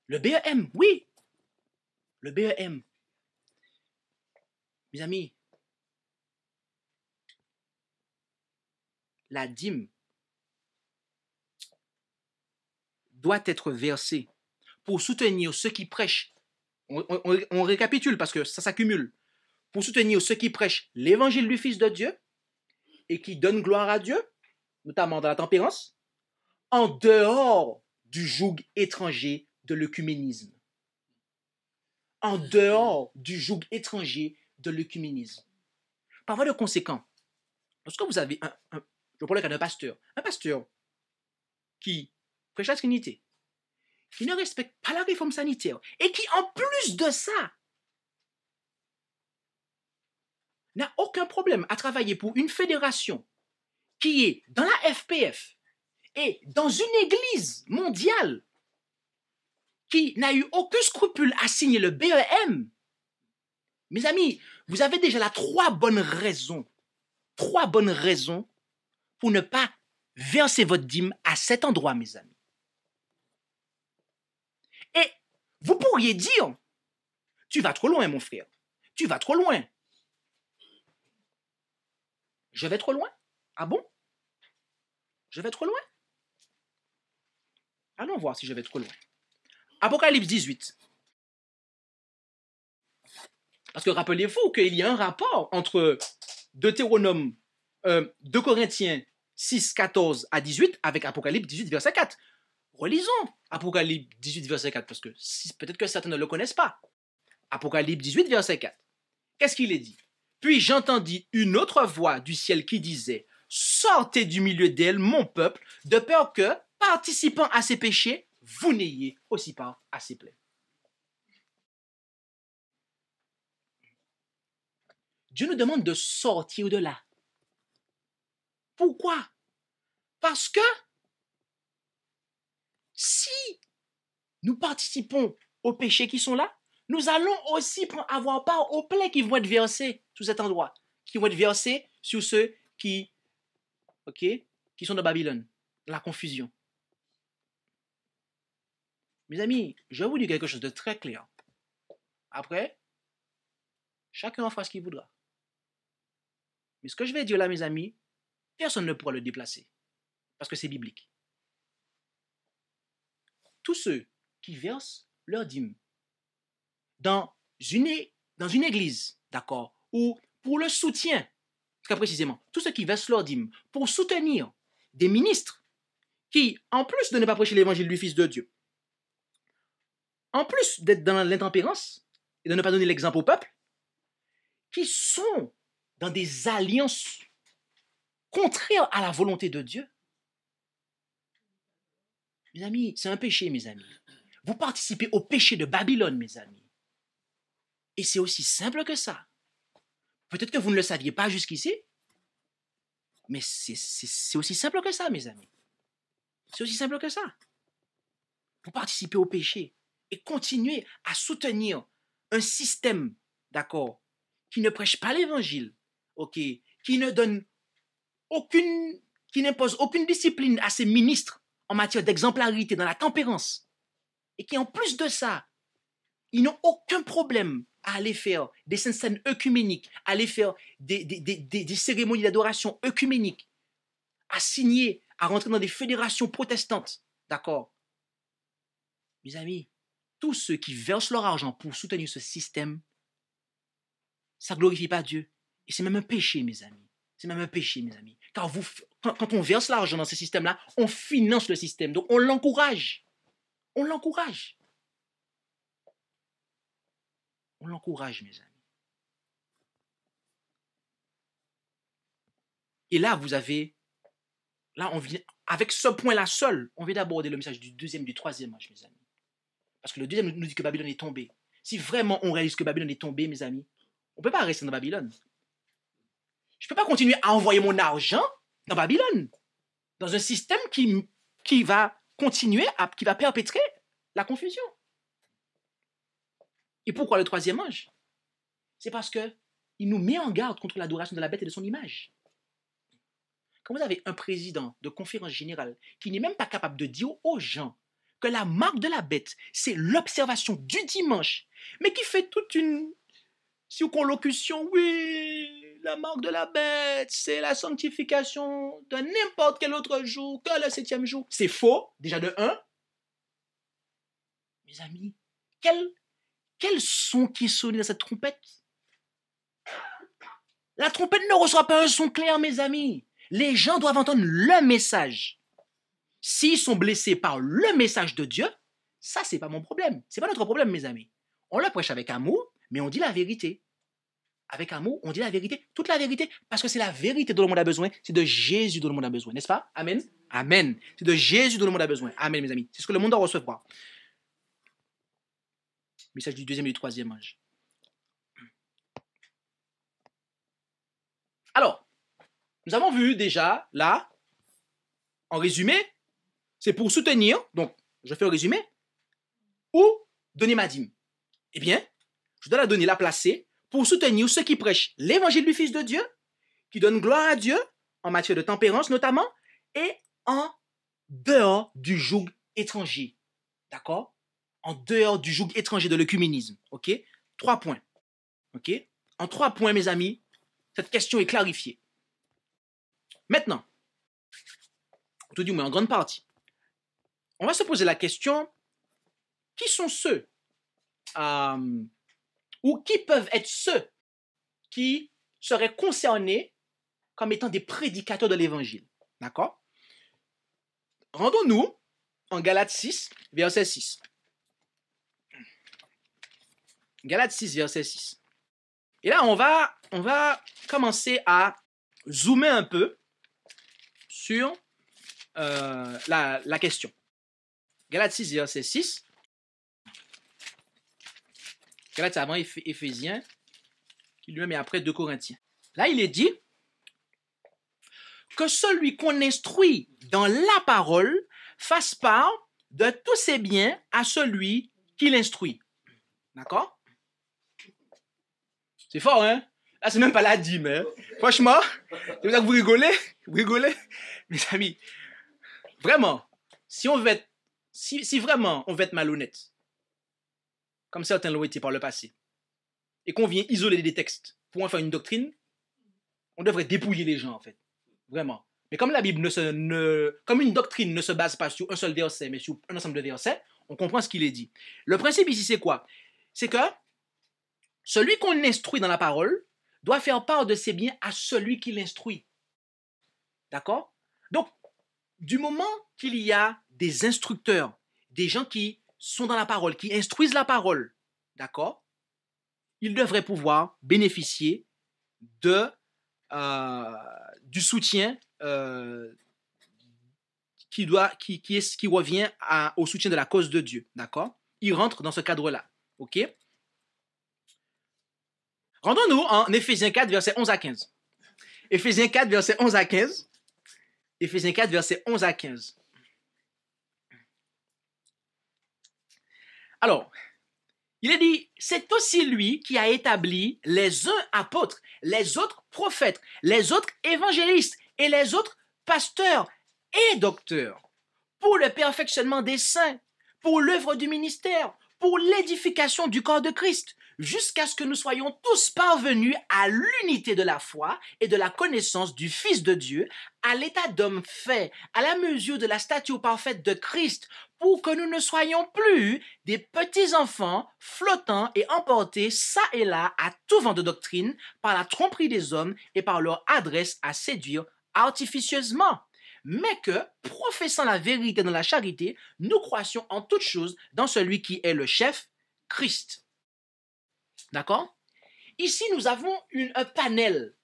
Le BEM, oui. Le BEM. Mes amis, la dîme doit être versé pour soutenir ceux qui prêchent. On, récapitule parce que ça s'accumule. Pour soutenir ceux qui prêchent l'évangile du Fils de Dieu et qui donnent gloire à Dieu, notamment dans la tempérance, en dehors du joug étranger de l'œcuménisme. En dehors du joug étranger de l'œcuménisme. Par voie de conséquent, lorsque vous avez un, je prends le pasteur, un pasteur qui prêche Trinité, qui ne respecte pas la réforme sanitaire et qui, en plus de ça, n'a aucun problème à travailler pour une fédération qui est dans la FPF et dans une église mondiale qui n'a eu aucun scrupule à signer le BEM, mes amis, vous avez déjà là trois bonnes raisons, trois bonnes raisons pour ne pas verser votre dîme à cet endroit, mes amis. Vous pourriez dire, tu vas trop loin, mon frère. Tu vas trop loin. Je vais trop loin Ah bon Je vais trop loin Allons voir si je vais trop loin. Apocalypse 18. Parce que rappelez-vous qu'il y a un rapport entre Deutéronome euh, 2 Corinthiens 6, 14 à 18 avec Apocalypse 18, verset 4 relisons Apocalypse 18, verset 4, parce que peut-être que certains ne le connaissent pas. Apocalypse 18, verset 4. Qu'est-ce qu'il est dit Puis j'entendis une autre voix du ciel qui disait, Sortez du milieu d'elle, mon peuple, de peur que, participant à ses péchés, vous n'ayez aussi pas à ses plaies. Dieu nous demande de sortir de là. Pourquoi Parce que si nous participons aux péchés qui sont là, nous allons aussi avoir part aux plaies qui vont être versées sous cet endroit, qui vont être versées sur ceux qui, qui sont de Babylone, la confusion. Mes amis, je vous dis quelque chose de très clair. Après, chacun en fera ce qu'il voudra. Mais ce que je vais dire là, mes amis, personne ne pourra le déplacer, parce que c'est biblique tous ceux qui versent leur dîme dans une, dans une église, d'accord, ou pour le soutien, très précisément, tous ceux qui versent leur dîme pour soutenir des ministres qui, en plus de ne pas prêcher l'évangile du Fils de Dieu, en plus d'être dans l'intempérance et de ne pas donner l'exemple au peuple, qui sont dans des alliances contraires à la volonté de Dieu, mes amis, c'est un péché, mes amis. Vous participez au péché de Babylone, mes amis. Et c'est aussi simple que ça. Peut-être que vous ne le saviez pas jusqu'ici, mais c'est aussi simple que ça, mes amis. C'est aussi simple que ça. Vous participez au péché et continuez à soutenir un système, d'accord, qui ne prêche pas l'évangile, ok, qui ne donne aucune, qui n'impose aucune discipline à ses ministres, en matière d'exemplarité, dans la tempérance, et qui en plus de ça, ils n'ont aucun problème à aller faire des scènes œcuméniques, à aller faire des, des, cérémonies d'adoration œcuméniques, à signer, à rentrer dans des fédérations protestantes. D'accord Mes amis, tous ceux qui versent leur argent pour soutenir ce système, ça glorifie pas Dieu. Et c'est même un péché, mes amis. C'est même un péché, mes amis. Car vous, quand, on verse l'argent dans ce système-là, on finance le système. Donc on l'encourage. On l'encourage. On l'encourage, mes amis. Et là, vous avez, là, on vient, avec ce point-là seul, on vient d'aborder le message du deuxième, du troisième âge, mes amis. Parce que le deuxième nous dit que Babylone est tombée. Si vraiment on réalise que Babylone est tombée, mes amis, on ne peut pas rester dans Babylone. Je ne peux pas continuer à envoyer mon argent dans Babylone, dans un système qui, qui va continuer, qui va perpétrer la confusion. Et pourquoi le troisième ange C'est parce que il nous met en garde contre l'adoration de la bête et de son image. Quand vous avez un président de conférence générale qui n'est même pas capable de dire aux gens que la marque de la bête, c'est l'observation du dimanche, mais qui fait toute une sous-conlocution oui, la marque de la bête, c'est la sanctification de n'importe quel autre jour que le septième jour. C'est faux, déjà de un. Mes amis, quel, quel son qui sonne dans cette trompette La trompette ne reçoit pas un son clair, mes amis. Les gens doivent entendre le message. S'ils sont blessés par le message de Dieu, ça, c'est pas mon problème. C'est pas notre problème, mes amis. On le prêche avec amour, mais on dit la vérité avec amour, on dit la vérité, toute la vérité, parce que c'est la vérité dont le monde a besoin, c'est de Jésus dont le monde a besoin, n'est-ce pas Amen Amen. C'est de Jésus dont le monde a besoin. Amen, mes amis. C'est ce que le monde doit recevoir. Message du deuxième et du troisième âge. Alors, nous avons vu déjà là, en résumé, c'est pour soutenir, donc je fais un résumé, ou donner ma dîme. Eh bien, je dois la donner, la placer pour soutenir ceux qui prêchent l'évangile du Fils de Dieu, qui donnent gloire à Dieu, en matière de tempérance notamment, et en dehors du joug étranger. D'accord En dehors du joug étranger de l'œcuménisme. OK Trois points. OK En trois points, mes amis, cette question est clarifiée. Maintenant, tout du moins en grande partie, on va se poser la question qui sont ceux euh, ou qui peuvent être ceux qui seraient concernés comme étant des prédicateurs de l'évangile. D'accord Rendons-nous en Galates 6, verset 6. Galates 6, verset 6. Et là, on va, on va commencer à zoomer un peu sur euh, la, la, question. Galates 6, verset 6. Galate avant Éphésiens, qui lui-même est après 2 Corinthiens. Là, il est dit que celui qu'on instruit dans la parole fasse part de tous ses biens à celui qui l'instruit. D'accord C'est fort, hein Là, c'est même pas la dîme, hein? Franchement, c'est pour ça que vous rigolez, vous rigolez. Mes amis, vraiment, si on veut si, si vraiment on veut être malhonnête, comme certains l'ont été par le passé, et qu'on vient isoler des textes pour en faire une doctrine, on devrait dépouiller les gens, en fait. Vraiment. Mais comme la Bible ne se. comme une doctrine ne se base pas sur un seul verset, mais sur un ensemble de versets, on comprend ce qu'il est dit. Le principe ici, c'est quoi C'est que celui qu'on instruit dans la parole doit faire part de ses biens à celui qui l'instruit. D'accord Donc, du moment qu'il y a des instructeurs, des gens qui sont dans la parole, qui instruisent la parole, d'accord Ils devraient pouvoir bénéficier de, euh, du soutien euh, qui, doit, qui, qui, est, qui revient au soutien de la cause de Dieu, d'accord Ils rentrent dans ce cadre-là, ok Rendons-nous en Éphésiens 4, versets 11 à 15. Éphésiens 4, versets 11 à 15. Éphésiens 4, versets 11 à 15. Alors, il est dit, c'est aussi lui qui a établi les uns apôtres, les autres prophètes, les autres évangélistes et les autres pasteurs et docteurs pour le perfectionnement des saints, pour l'œuvre du ministère, pour l'édification du corps de Christ, jusqu'à ce que nous soyons tous parvenus à l'unité de la foi et de la connaissance du Fils de Dieu, à l'état d'homme fait, à la mesure de la statue parfaite de Christ, pour que nous ne soyons plus des petits-enfants flottants et emportés ça et là à tout vent de doctrine par la tromperie des hommes et par leur adresse à séduire artificieusement, mais que, professant la vérité dans la charité, nous croissions en toute chose dans celui qui est le chef, Christ. D'accord Ici, nous avons un panel,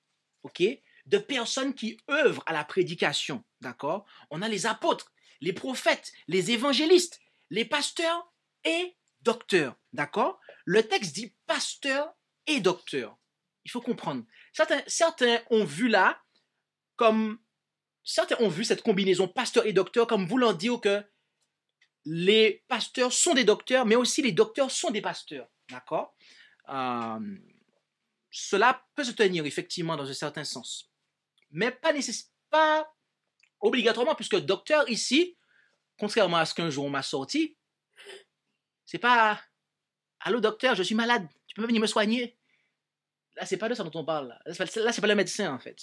ok, de personnes qui œuvrent à la prédication, d'accord On a les apôtres, les prophètes, les évangélistes, les pasteurs et docteurs. D'accord Le texte dit pasteur et docteur. Il faut comprendre. Certains, certains ont vu là comme certains ont vu cette combinaison pasteur et docteur comme voulant dire que les pasteurs sont des docteurs, mais aussi les docteurs sont des pasteurs. D'accord euh, Cela peut se tenir effectivement dans un certain sens, mais pas, nécessairement obligatoirement, puisque docteur ici, contrairement à ce qu'un jour on m'a sorti, c'est pas Allô docteur, je suis malade, tu peux venir me soigner Là, c'est pas de ça dont on parle. Là, c'est pas le médecin en fait.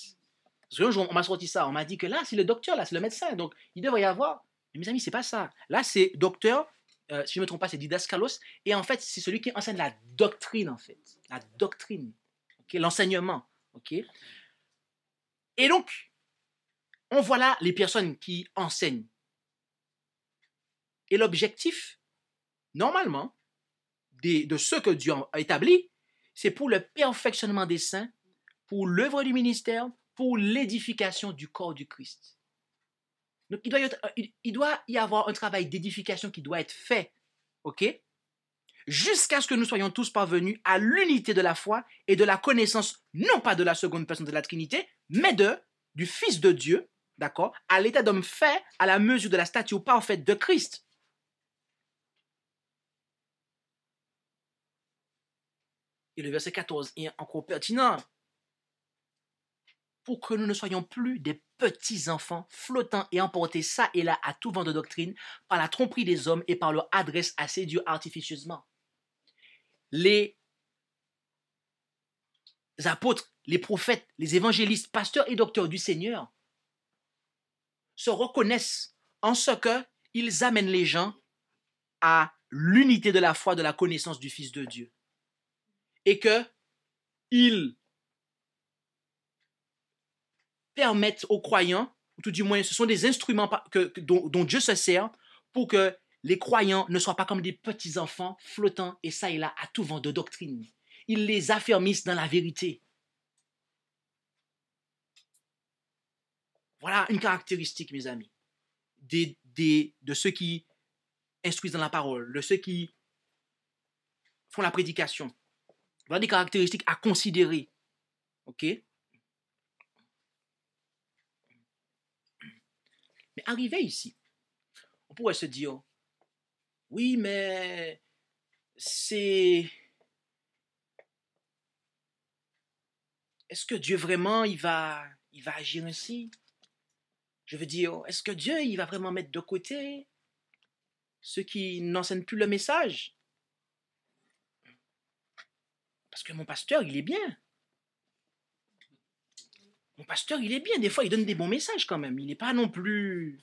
Parce qu'un jour on m'a sorti ça, on m'a dit que là, c'est le docteur, là, c'est le médecin. Donc, il devrait y avoir. Mais mes amis, c'est pas ça. Là, c'est docteur, euh, si je ne me trompe pas, c'est Didascalos. Et en fait, c'est celui qui enseigne la doctrine en fait. La doctrine, l'enseignement. ok et donc, on voit là les personnes qui enseignent. Et l'objectif, normalement, de ce que Dieu a établi, c'est pour le perfectionnement des saints, pour l'œuvre du ministère, pour l'édification du corps du Christ. Donc, il doit, y euh, il doit y avoir un travail d'édification qui doit être fait, ok Jusqu'à ce que nous soyons tous parvenus à l'unité de la foi et de la connaissance, non pas de la seconde personne de la Trinité, mais de, du Fils de Dieu, d'accord, à l'état d'homme fait à la mesure de la statue parfaite de Christ. Et le verset 14 est encore pertinent. Pour que nous ne soyons plus des petits enfants flottants et emportés ça et là à tout vent de doctrine par la tromperie des hommes et par leur adresse à dieux artificieusement. Les apôtres, les prophètes, les évangélistes, pasteurs et docteurs du Seigneur se reconnaissent en ce qu'ils amènent les gens à l'unité de la foi, de la connaissance du Fils de Dieu. Et que ils permettent aux croyants, ou tout du moins ce sont des instruments que, dont, Dieu se sert pour que les croyants ne soient pas comme des petits enfants flottant et ça et là à tout vent de doctrine. Ils les affermissent dans la vérité. Voilà une caractéristique, mes amis, de ceux qui instruisent dans la parole, de ceux qui font la prédication. Voilà des caractéristiques à considérer. OK Mais arrivé ici, on pourrait se dire, oui, mais c'est... Est-ce que Dieu vraiment, va, il va agir ainsi je veux dire, est-ce que Dieu, il va vraiment mettre de côté ceux qui n'enseignent plus le message Parce que mon pasteur, il est bien. Mon pasteur, il est bien. Des fois, il donne des bons messages quand même. Il n'est pas non plus...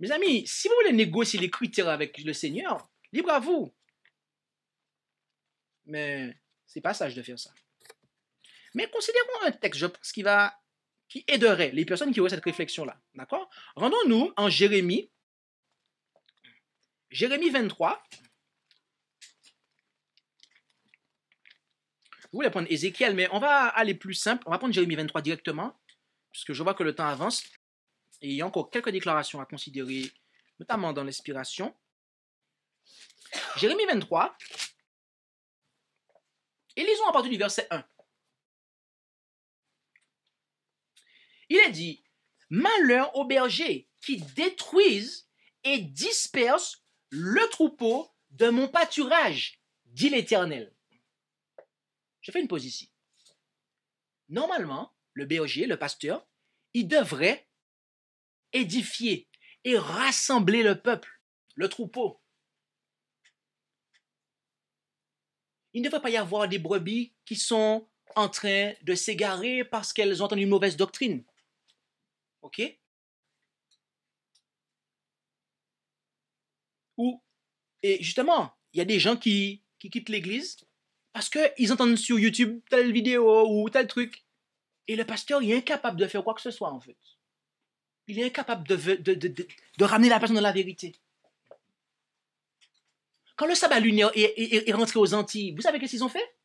Mes amis, si vous voulez négocier les critères avec le Seigneur, libre à vous. Mais c'est pas sage de faire ça. Mais considérons un texte, je pense, qui va qui aiderait les personnes qui auraient cette réflexion-là. D'accord Rendons-nous en Jérémie, Jérémie 23. Je voulais prendre Ézéchiel, mais on va aller plus simple. On va prendre Jérémie 23 directement, puisque je vois que le temps avance. Et il y a encore quelques déclarations à considérer, notamment dans l'inspiration. Jérémie 23. Et lisons à partir du verset 1. Il est dit, malheur au berger qui détruisent et dispersent le troupeau de mon pâturage, dit l'Éternel. Je fais une pause ici. Normalement, le berger, le pasteur, il devrait édifier et rassembler le peuple, le troupeau. Il ne devrait pas y avoir des brebis qui sont en train de s'égarer parce qu'elles ont entendu une mauvaise doctrine. OK Ou, et justement, il y a des gens qui, quittent l'église parce que ils entendent sur YouTube telle vidéo ou tel truc. Et le pasteur, il est incapable de faire quoi que ce soit, en fait. Il est incapable de, de, ramener la personne dans la vérité. Quand le sabbat lunaire est, est, est rentré aux Antilles, vous savez qu'est-ce qu'ils ont fait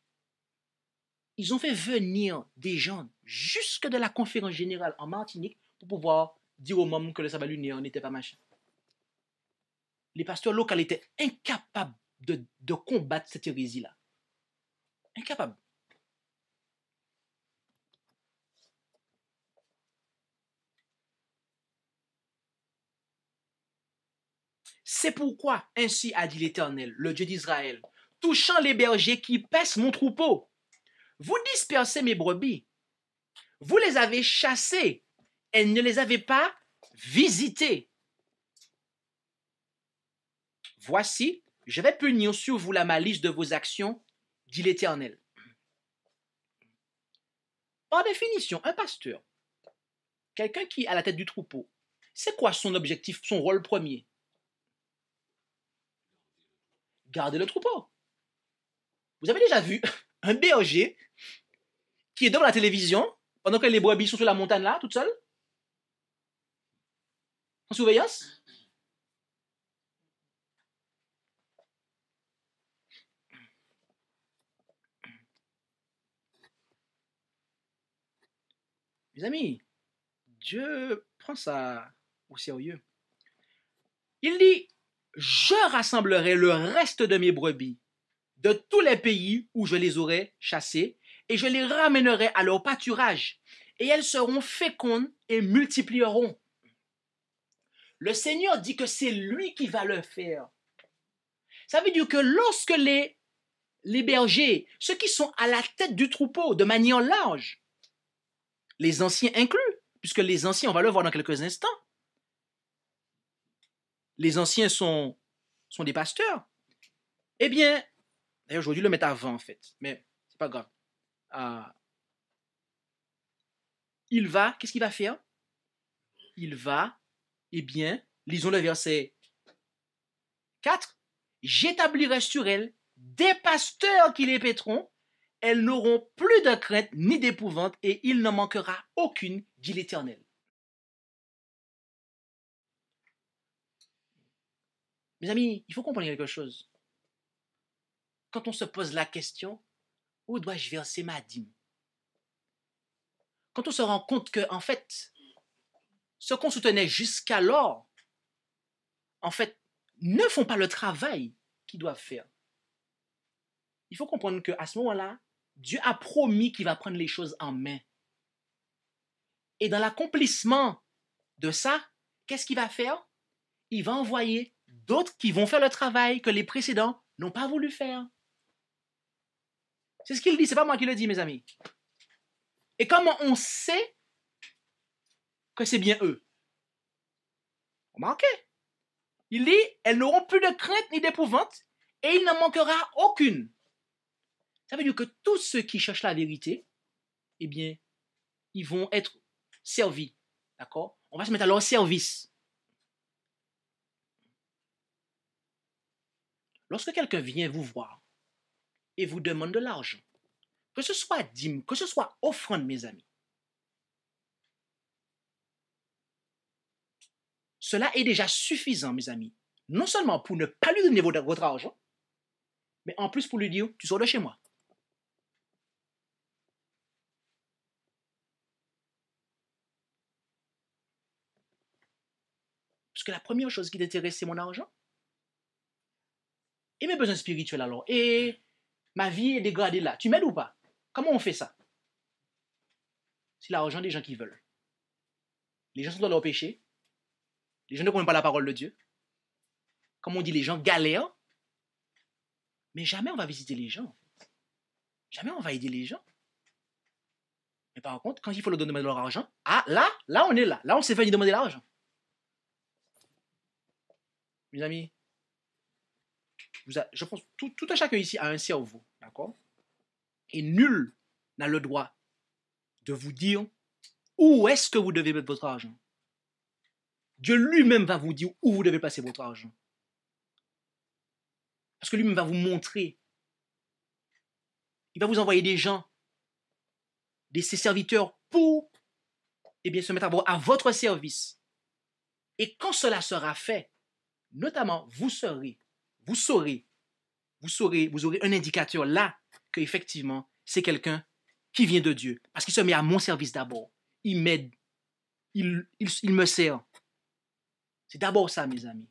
Ils ont fait venir des gens jusque de la conférence générale en Martinique pour pouvoir dire aux membres que le sabbat lunaire n'était pas machin. Les pasteurs locaux étaient incapables de, de combattre cette hérésie-là. Incapables. C'est pourquoi, ainsi a dit l'Éternel, le Dieu d'Israël, touchant les bergers qui pèsent mon troupeau, vous dispersez mes brebis, vous les avez chassés elle ne les avait pas visités. Voici, je vais punir sur vous la malice de vos actions, dit l'Éternel. Par définition, un pasteur, quelqu'un qui est à la tête du troupeau, c'est quoi son objectif, son rôle premier Garder le troupeau. Vous avez déjà vu un B.O.G. qui est devant la télévision pendant que les brebis sont sur la montagne là, toute seule en surveillance Mes amis, Dieu prend ça au sérieux. Il dit, je rassemblerai le reste de mes brebis de tous les pays où je les aurai chassées, et je les ramènerai à leur pâturage, et elles seront fécondes et multiplieront. Le Seigneur dit que c'est lui qui va le faire. Ça veut dire que lorsque les, les bergers, ceux qui sont à la tête du troupeau de manière large, les anciens inclus, puisque les anciens, on va le voir dans quelques instants, les anciens sont, sont des pasteurs, eh bien, d'ailleurs, aujourd'hui le mettre avant, en fait, mais c'est pas grave. Ah. il va, qu'est-ce qu'il va faire Il va eh bien, lisons le verset 4. J'établirai sur elles des pasteurs qui les pétront. Elles n'auront plus de crainte ni d'épouvante et il n'en manquera aucune, dit l'Éternel. Mes amis, il faut comprendre quelque chose. Quand on se pose la question, où dois-je verser ma dîme Quand on se rend compte que, en fait, ce qu'on soutenait jusqu'alors, en fait, ne font pas le travail qu'ils doivent faire. Il faut comprendre qu'à ce moment-là, Dieu a promis qu'il va prendre les choses en main. Et dans l'accomplissement de ça, qu'est-ce qu'il va faire Il va envoyer d'autres qui vont faire le travail que les précédents n'ont pas voulu faire. C'est ce qu'il dit, n'est pas moi qui le dis, mes amis. Et comment on sait que c'est bien eux. Remarquez. Il dit, elles n'auront plus de crainte ni d'épouvante, et il n'en manquera aucune. Ça veut dire que tous ceux qui cherchent la vérité, eh bien, ils vont être servis. D'accord On va se mettre à leur service. Lorsque quelqu'un vient vous voir et vous demande de l'argent, que ce soit dîme, que ce soit offrande, mes amis, Cela est déjà suffisant, mes amis, non seulement pour ne pas lui donner votre argent, mais en plus pour lui dire, tu sors de chez moi. Parce que la première chose qui t'intéresse, c'est mon argent. Et mes besoins spirituels alors. Et ma vie est dégradée là. Tu m'aides ou pas Comment on fait ça C'est l'argent des gens qui veulent. Les gens sont dans leur péché, les gens ne comprennent pas la parole de Dieu. Comme on dit, les gens galèrent. Mais jamais on va visiter les gens. Jamais on va aider les gens. Mais par contre, quand il faut leur donner leur argent, ah là, là on est là. Là on s'est fait demander l'argent. Mes amis, je pense tout, tout à chacun ici a un cerveau, d'accord Et nul n'a le droit de vous dire où est-ce que vous devez mettre votre argent. Dieu lui-même va vous dire où vous devez passer votre argent. Parce que lui-même va vous montrer. Il va vous envoyer des gens, des ses serviteurs pour eh bien, se mettre à, à votre service. Et quand cela sera fait, notamment, vous saurez, vous saurez, vous saurez, vous aurez un indicateur là que effectivement, c'est quelqu'un qui vient de Dieu. Parce qu'il se met à mon service d'abord. Il m'aide. il, il me sert. C'est d'abord ça, mes amis.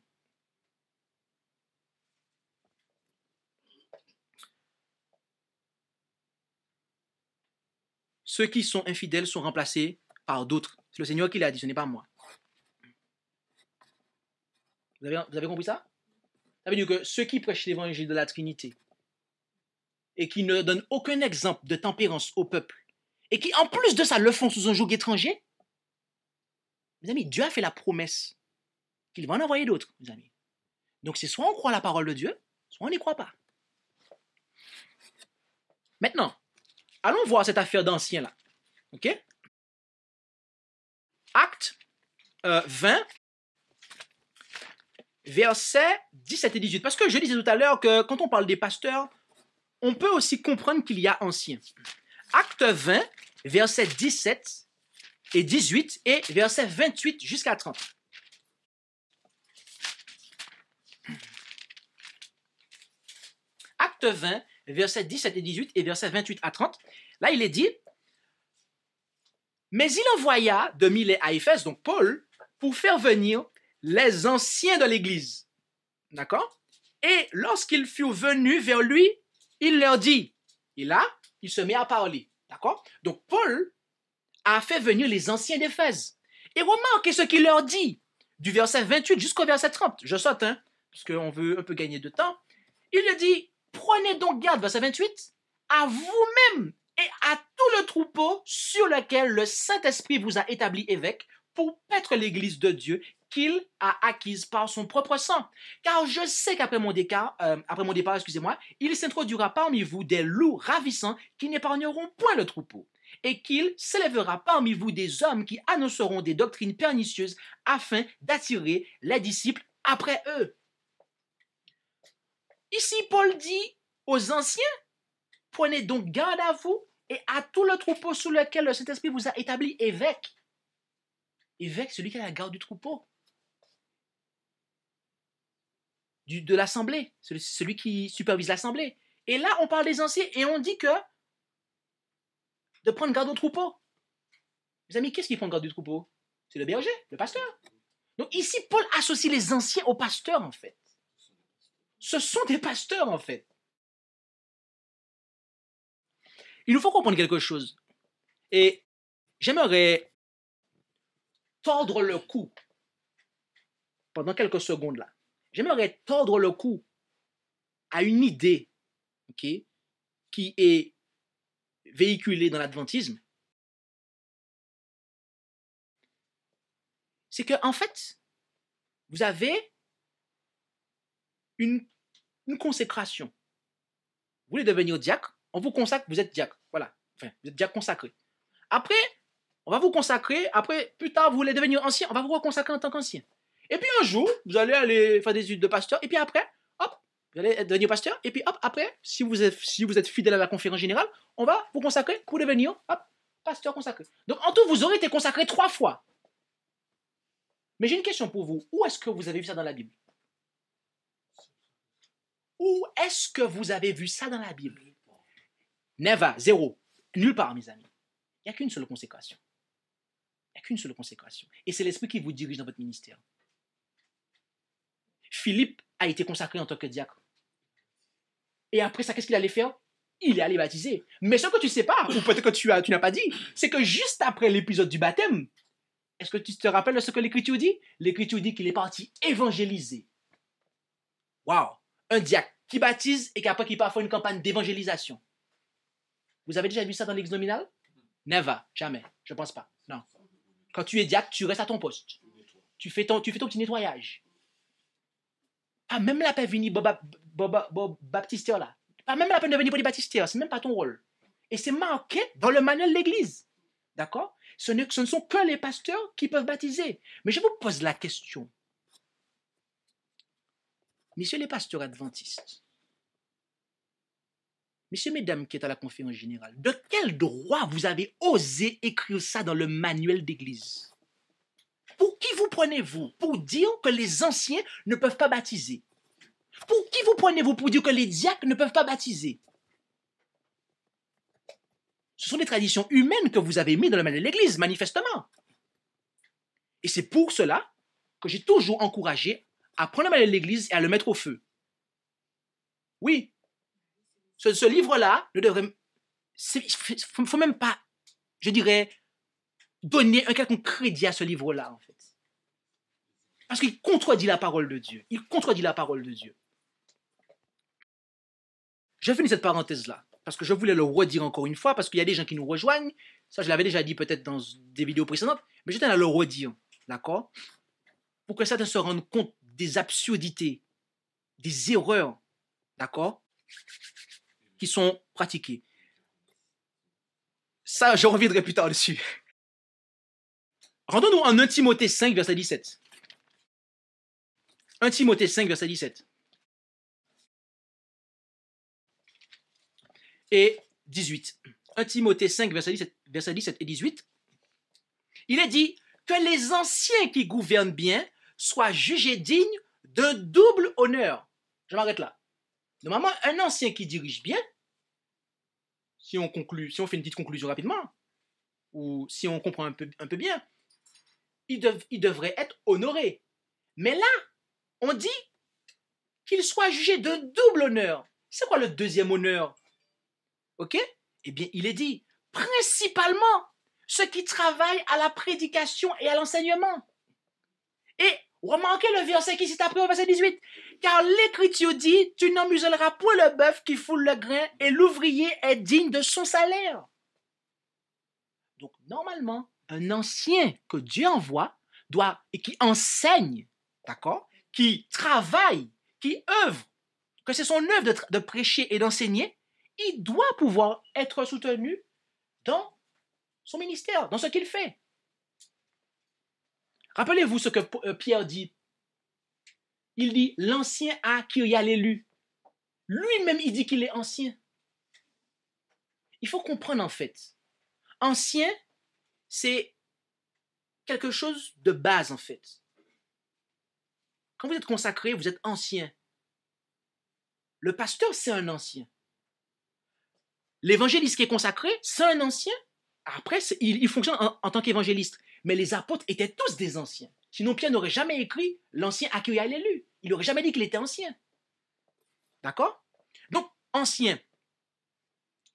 Ceux qui sont infidèles sont remplacés par d'autres. C'est le Seigneur qui l'a dit, ce n'est pas moi. Vous avez, compris ça Ça veut dire que ceux qui prêchent l'évangile de la Trinité et qui ne donnent aucun exemple de tempérance au peuple et qui, en plus de ça, le font sous un joug étranger, mes amis, Dieu a fait la promesse il va en envoyer d'autres, mes amis. Donc c'est soit on croit la parole de Dieu, soit on n'y croit pas. Maintenant, allons voir cette affaire d'anciens là. OK Acte 20, euh, versets 17 et 18. Parce que je disais tout à l'heure que quand on parle des pasteurs, on peut aussi comprendre qu'il y a anciens. Acte 20, versets 17 et 18 et versets 28 jusqu'à 30. 20, versets 17 et 18 et versets 28 à 30. Là, il est dit, mais il envoya de Milet à Éphèse, donc Paul, pour faire venir les anciens de l'Église. D'accord Et lorsqu'ils furent venus vers lui, il leur dit, et là, il se met à parler. D'accord Donc Paul a fait venir les anciens d'Éphèse. Et remarquez ce qu'il leur dit, du verset 28 jusqu'au verset 30. Je saute, hein, parce qu'on veut un peu gagner de temps. Il leur dit, Prenez donc garde, verset 28, à vous-même et à tout le troupeau sur lequel le Saint-Esprit vous a établi évêque pour paître l'Église de Dieu qu'il a acquise par son propre sang. Car je sais qu'après mon, départ, euh, mon départ, excusez-moi, il s'introduira parmi vous des loups ravissants qui n'épargneront point le troupeau, et qu'il s'élèvera parmi vous des hommes qui annonceront des doctrines pernicieuses afin d'attirer les disciples après eux. Ici, Paul dit aux anciens, prenez donc garde à vous et à tout le troupeau sous lequel le Saint-Esprit vous a établi évêque. Évêque, celui qui a la garde du troupeau. de l'assemblée, celui, qui supervise l'assemblée. Et là, on parle des anciens et on dit que de prendre garde au troupeau. Mes amis, qu'est-ce qui prend garde du troupeau C'est le berger, le pasteur. Donc ici, Paul associe les anciens au pasteur, en fait ce sont des pasteurs en fait. Il nous faut comprendre quelque chose. Et j'aimerais tordre le cou pendant quelques secondes là. J'aimerais tordre le cou à une idée qui est véhiculée dans l'adventisme. C'est que, en fait, vous avez une, consécration. Vous voulez devenir diacre On vous consacre, vous êtes diacre. Voilà. Enfin, vous êtes diacre consacré. Après, on va vous consacrer. Après, plus tard, vous voulez devenir ancien, on va vous reconsacrer en tant qu'ancien. Et puis un jour, vous allez aller faire des études de pasteur. Et puis après, hop, vous allez devenir pasteur. Et puis hop, après, si vous êtes, si vous êtes fidèle à la conférence générale, on va vous consacrer pour devenir hop, pasteur consacré. Donc en tout, vous aurez été consacré trois fois. Mais j'ai une question pour vous. Où est-ce que vous avez vu ça dans la Bible où est-ce que vous avez vu ça dans la Bible Never, zéro. Nulle part, mes amis. Il n'y a qu'une seule consécration. Il n'y a qu'une seule consécration. Et c'est l'Esprit qui vous dirige dans votre ministère. Philippe a été consacré en tant que diacre. Et après ça, qu'est-ce qu'il allait faire Il est allé baptiser. Mais ce que tu ne sais pas, ou peut-être que tu, tu n'as pas dit, c'est que juste après l'épisode du baptême, est-ce que tu te rappelles de ce que l'Écriture dit L'Écriture dit qu'il est parti évangéliser. Waouh un diacre qui baptise et après qui parfois fait une campagne d'évangélisation. Vous avez déjà vu ça dans l'ex-nominal Never, jamais, je pense pas. Non. Quand tu es diacre, tu restes à ton poste. Tu fais ton, tu fais ton petit nettoyage. Pas même la peine de venir là. Pas même la peine de venir pour les Ce c'est même pas ton rôle. Et c'est marqué dans le manuel de l'église. D'accord ce ce ne sont que les pasteurs qui peuvent baptiser. Mais je vous pose la question. Messieurs les pasteurs adventistes, messieurs, mesdames qui êtes à la conférence générale, de quel droit vous avez osé écrire ça dans le manuel d'église Pour qui vous prenez-vous pour dire que les anciens ne peuvent pas baptiser Pour qui vous prenez-vous pour dire que les diacres ne peuvent pas baptiser Ce sont des traditions humaines que vous avez mises dans le manuel d'Église, manifestement. Et c'est pour cela que j'ai toujours encouragé à prendre la de l'Église et à le mettre au feu. Oui. Ce, livre-là ne devrait... Il ne faut même pas, je dirais, donner un quelconque crédit à ce livre-là, en fait. Parce qu'il contredit la parole de Dieu. Il contredit la parole de Dieu. Je finis cette parenthèse-là, parce que je voulais le redire encore une fois, parce qu'il y a des gens qui nous rejoignent. Ça, je l'avais déjà dit peut-être dans des vidéos précédentes, mais je tiens à le redire, d'accord Pour que certains se rendent compte des absurdités, des erreurs, d'accord, qui sont pratiquées. Ça, je reviendrai plus tard dessus. Rendons-nous en 1 Timothée 5, verset 17. 1 Timothée 5, verset 17. Et 18. 1 Timothée 5, verset 17, verset 17 et 18. Il est dit que les anciens qui gouvernent bien soit jugé digne de double honneur. Je m'arrête là. Normalement, un ancien qui dirige bien, si on conclut, si on fait une petite conclusion rapidement, ou si on comprend un peu, un peu bien, il, il devrait être honoré. Mais là, on dit qu'il soit jugé de double honneur. C'est quoi le deuxième honneur Ok Eh bien, il est dit, principalement ceux qui travaillent à la prédication et à l'enseignement. Et Remarquez le verset qui s'est appris au verset 18. Car l'Écriture dit, tu n'amuseras point le bœuf qui foule le grain et l'ouvrier est digne de son salaire. Donc normalement, un ancien que Dieu envoie doit et qui enseigne, d'accord, qui travaille, qui œuvre, que c'est son œuvre de prêcher et d'enseigner, il doit pouvoir être soutenu dans son ministère, dans ce qu'il fait. Rappelez-vous ce que euh, Pierre dit. Il dit l'ancien a qui y a l'élu. Lui-même, il dit qu'il est ancien. Il faut comprendre en fait. Ancien, c'est quelque chose de base en fait. Quand vous êtes consacré, vous êtes ancien. Le pasteur, c'est un ancien. L'évangéliste qui est consacré, c'est un ancien après, il, il, fonctionne en, tant qu'évangéliste. Mais les apôtres étaient tous des anciens. Sinon, Pierre n'aurait jamais écrit l'ancien à l'élu. Il n'aurait jamais dit qu'il était ancien. D'accord Donc, ancien.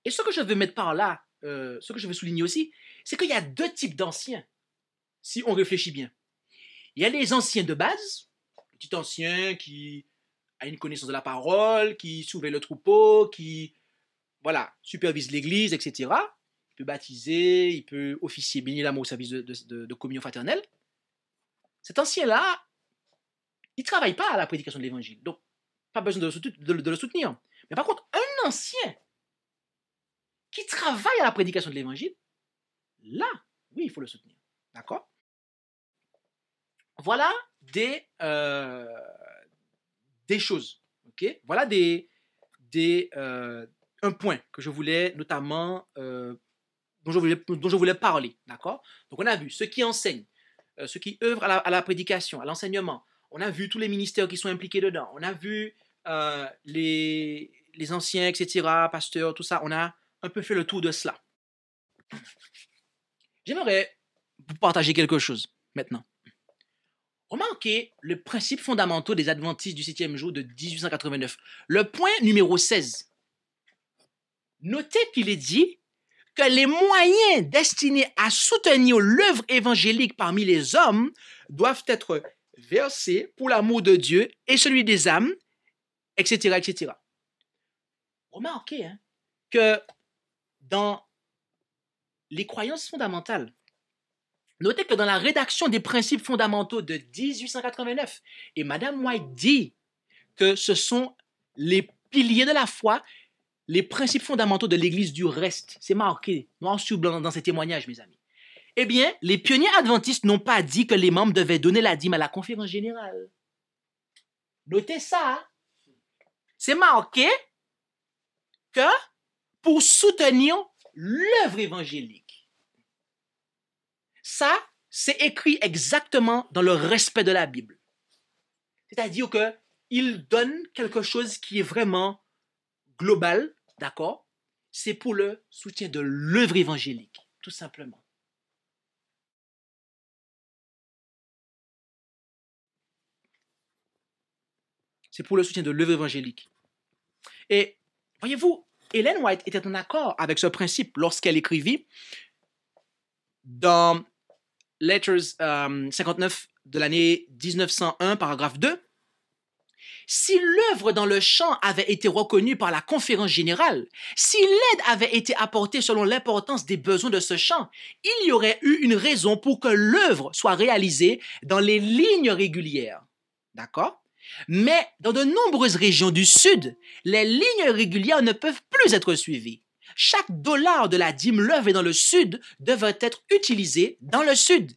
Et ce que je veux mettre par là, euh, ce que je veux souligner aussi, c'est qu'il y a deux types d'anciens, si on réfléchit bien. Il y a les anciens de base, petit ancien qui a une connaissance de la parole, qui surveille le troupeau, qui voilà, supervise l'église, etc il peut baptiser, il peut officier, bénir l'amour au service de, communion fraternelle. Cet ancien-là, il ne travaille pas à la prédication de l'évangile. Donc, pas besoin de le, soutenir. Mais par contre, un ancien qui travaille à la prédication de l'évangile, là, oui, il faut le soutenir. D'accord euh, Voilà des, des choses. ok Voilà des, des, un point que je voulais notamment euh, dont je voulais, parler. D'accord Donc on a vu ceux qui enseignent, euh, ceux qui œuvrent à la, prédication, à l'enseignement. On a vu tous les ministères qui sont impliqués dedans. On a vu euh, les, les anciens, etc., pasteurs, tout ça. On a un peu fait le tour de cela. J'aimerais vous partager quelque chose maintenant. Remarquez le principe fondamental des adventistes du 7e jour de 1889. Le point numéro 16. Notez qu'il est dit que les moyens destinés à soutenir l'œuvre évangélique parmi les hommes doivent être versés pour l'amour de Dieu et celui des âmes, etc. etc. Remarquez hein, que dans les croyances fondamentales, notez que dans la rédaction des principes fondamentaux de 1889, et Madame White dit que ce sont les piliers de la foi les principes fondamentaux de l'Église du reste. C'est marqué noir sur blanc dans ces témoignages, mes amis. Eh bien, les pionniers adventistes n'ont pas dit que les membres devaient donner la dîme à la conférence générale. Notez ça. Hein. C'est marqué que pour soutenir l'œuvre évangélique. Ça, c'est écrit exactement dans le respect de la Bible. C'est-à-dire que il donne quelque chose qui est vraiment global, d'accord C'est pour le soutien de l'œuvre évangélique, tout simplement. C'est pour le soutien de l'œuvre évangélique. Et voyez-vous, Hélène White était en accord avec ce principe lorsqu'elle écrivit dans Letters 59 euh, de l'année 1901, paragraphe 2, si l'œuvre dans le champ avait été reconnue par la conférence générale, si l'aide avait été apportée selon l'importance des besoins de ce champ, il y aurait eu une raison pour que l'œuvre soit réalisée dans les lignes régulières. D'accord Mais dans de nombreuses régions du Sud, les lignes régulières ne peuvent plus être suivies. Chaque dollar de la dîme levée dans le Sud devrait être utilisé dans le Sud.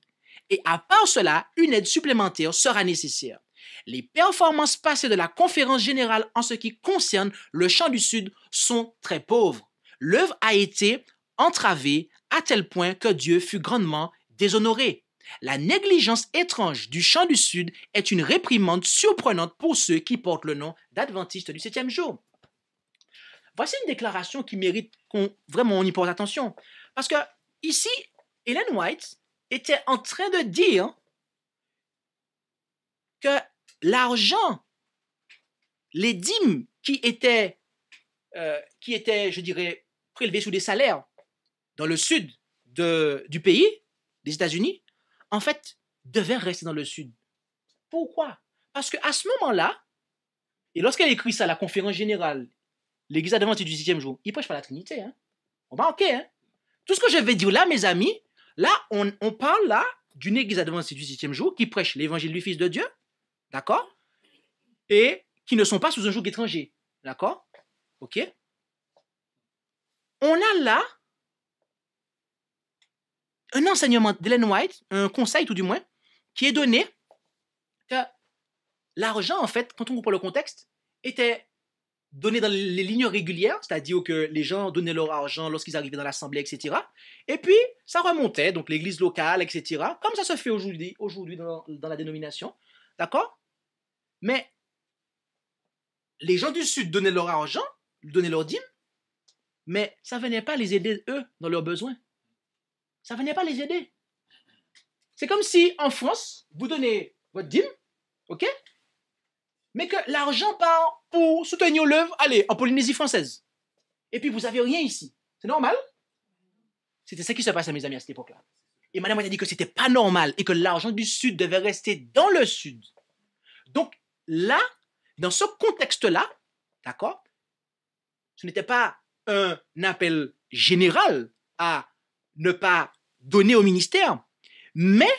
Et à part cela, une aide supplémentaire sera nécessaire les performances passées de la conférence générale en ce qui concerne le champ du Sud sont très pauvres. L'œuvre a été entravée à tel point que Dieu fut grandement déshonoré. La négligence étrange du champ du Sud est une réprimande surprenante pour ceux qui portent le nom d'adventistes du septième jour. Voici une déclaration qui mérite qu'on vraiment on y porte attention. Parce que ici, Ellen White était en train de dire que l'argent, les dîmes qui étaient, euh, qui étaient, je dirais, prélevés sous des salaires dans le sud du pays, des États-Unis, en fait, devaient rester dans le sud. Pourquoi Parce qu'à ce moment-là, et lorsqu'elle écrit ça à la conférence générale, l'Église adventiste du sixième jour, il prêche pas la Trinité. Hein? va ok, hein? tout ce que je vais dire là, mes amis, là, on, parle là d'une Église adventiste du sixième jour qui prêche l'évangile du Fils de Dieu, D'accord Et qui ne sont pas sous un joug étranger. D'accord OK On a là un enseignement d'Ellen White, un conseil tout du moins, qui est donné que l'argent, en fait, quand on comprend le contexte, était donné dans les lignes régulières, c'est-à-dire que les gens donnaient leur argent lorsqu'ils arrivaient dans l'assemblée, etc. Et puis, ça remontait, donc l'église locale, etc., comme ça se fait aujourd'hui, aujourd'hui dans la dénomination. D'accord mais les gens du Sud donnaient leur argent, donnaient leur dîme, mais ça ne venait pas les aider, eux, dans leurs besoins. Ça ne venait pas les aider. C'est comme si en France, vous donnez votre dîme, ok Mais que l'argent part pour soutenir l'œuvre, allez, en Polynésie française. Et puis vous n'avez rien ici. C'est normal C'était ça qui se passait, mes amis, à cette époque-là. Et madame a dit que c'était pas normal et que l'argent du Sud devait rester dans le Sud. Donc, là, dans ce contexte-là, d'accord, ce n'était pas un appel général à ne pas donner au ministère, mais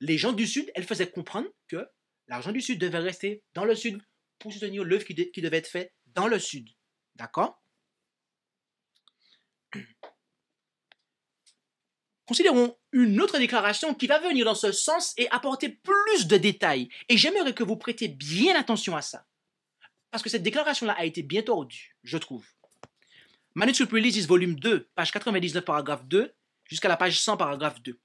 les gens du Sud, elles faisaient comprendre que l'argent du Sud devait rester dans le Sud pour soutenir l'œuvre qui, qui devait être faite dans le Sud. D'accord Considérons une autre déclaration qui va venir dans ce sens et apporter plus de détails. Et j'aimerais que vous prêtiez bien attention à ça. Parce que cette déclaration-là a été bien tordue, je trouve. Manuscript Releases, volume 2, page 99, paragraphe 2, jusqu'à la page 100, paragraphe 2.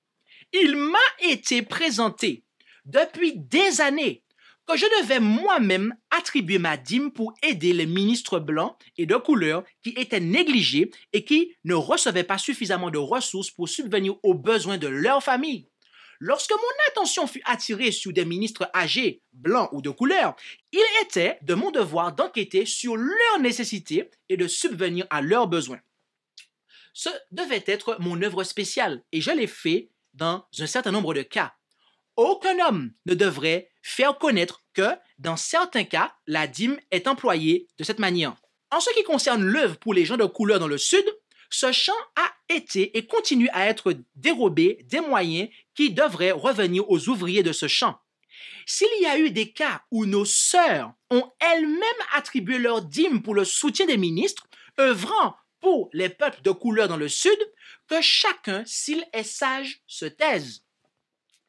Il m'a été présenté depuis des années que je devais moi-même Attribuer ma dîme pour aider les ministres blancs et de couleur qui étaient négligés et qui ne recevaient pas suffisamment de ressources pour subvenir aux besoins de leur famille. Lorsque mon attention fut attirée sur des ministres âgés, blancs ou de couleur, il était de mon devoir d'enquêter sur leurs nécessités et de subvenir à leurs besoins. Ce devait être mon œuvre spéciale et je l'ai fait dans un certain nombre de cas. Aucun homme ne devrait faire connaître que, dans certains cas, la dîme est employée de cette manière. En ce qui concerne l'œuvre pour les gens de couleur dans le Sud, ce champ a été et continue à être dérobé des moyens qui devraient revenir aux ouvriers de ce champ. S'il y a eu des cas où nos sœurs ont elles-mêmes attribué leur dîme pour le soutien des ministres, œuvrant pour les peuples de couleur dans le Sud, que chacun, s'il est sage, se taise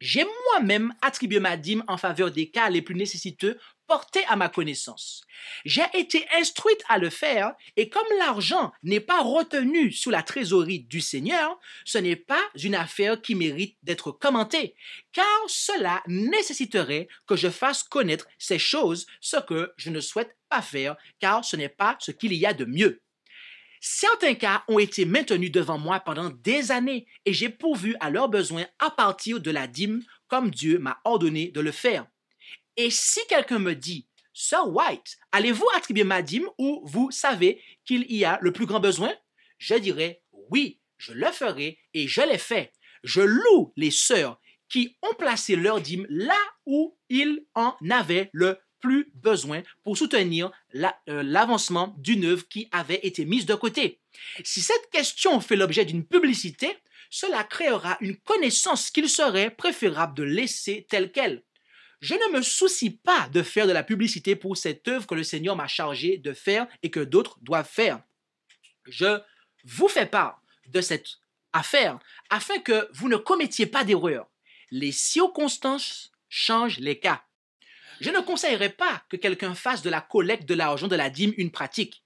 j'ai moi-même attribué ma dîme en faveur des cas les plus nécessiteux portés à ma connaissance. J'ai été instruite à le faire et comme l'argent n'est pas retenu sous la trésorerie du Seigneur, ce n'est pas une affaire qui mérite d'être commentée, car cela nécessiterait que je fasse connaître ces choses, ce que je ne souhaite pas faire, car ce n'est pas ce qu'il y a de mieux. Certains cas ont été maintenus devant moi pendant des années et j'ai pourvu à leurs besoins à partir de la dîme comme Dieu m'a ordonné de le faire. Et si quelqu'un me dit, Sir White, allez-vous attribuer ma dîme où vous savez qu'il y a le plus grand besoin Je dirais, oui, je le ferai et je l'ai fait. Je loue les sœurs qui ont placé leur dîme là où ils en avaient le plus besoin pour soutenir euh, l'avancement d'une œuvre qui avait été mise de côté. Si cette question fait l'objet d'une publicité, cela créera une connaissance qu'il serait préférable de laisser telle qu'elle. Je ne me soucie pas de faire de la publicité pour cette œuvre que le Seigneur m'a chargé de faire et que d'autres doivent faire. Je vous fais part de cette affaire afin que vous ne commettiez pas d'erreur. Les circonstances changent les cas. Je ne conseillerais pas que quelqu'un fasse de la collecte de l'argent de la dîme une pratique.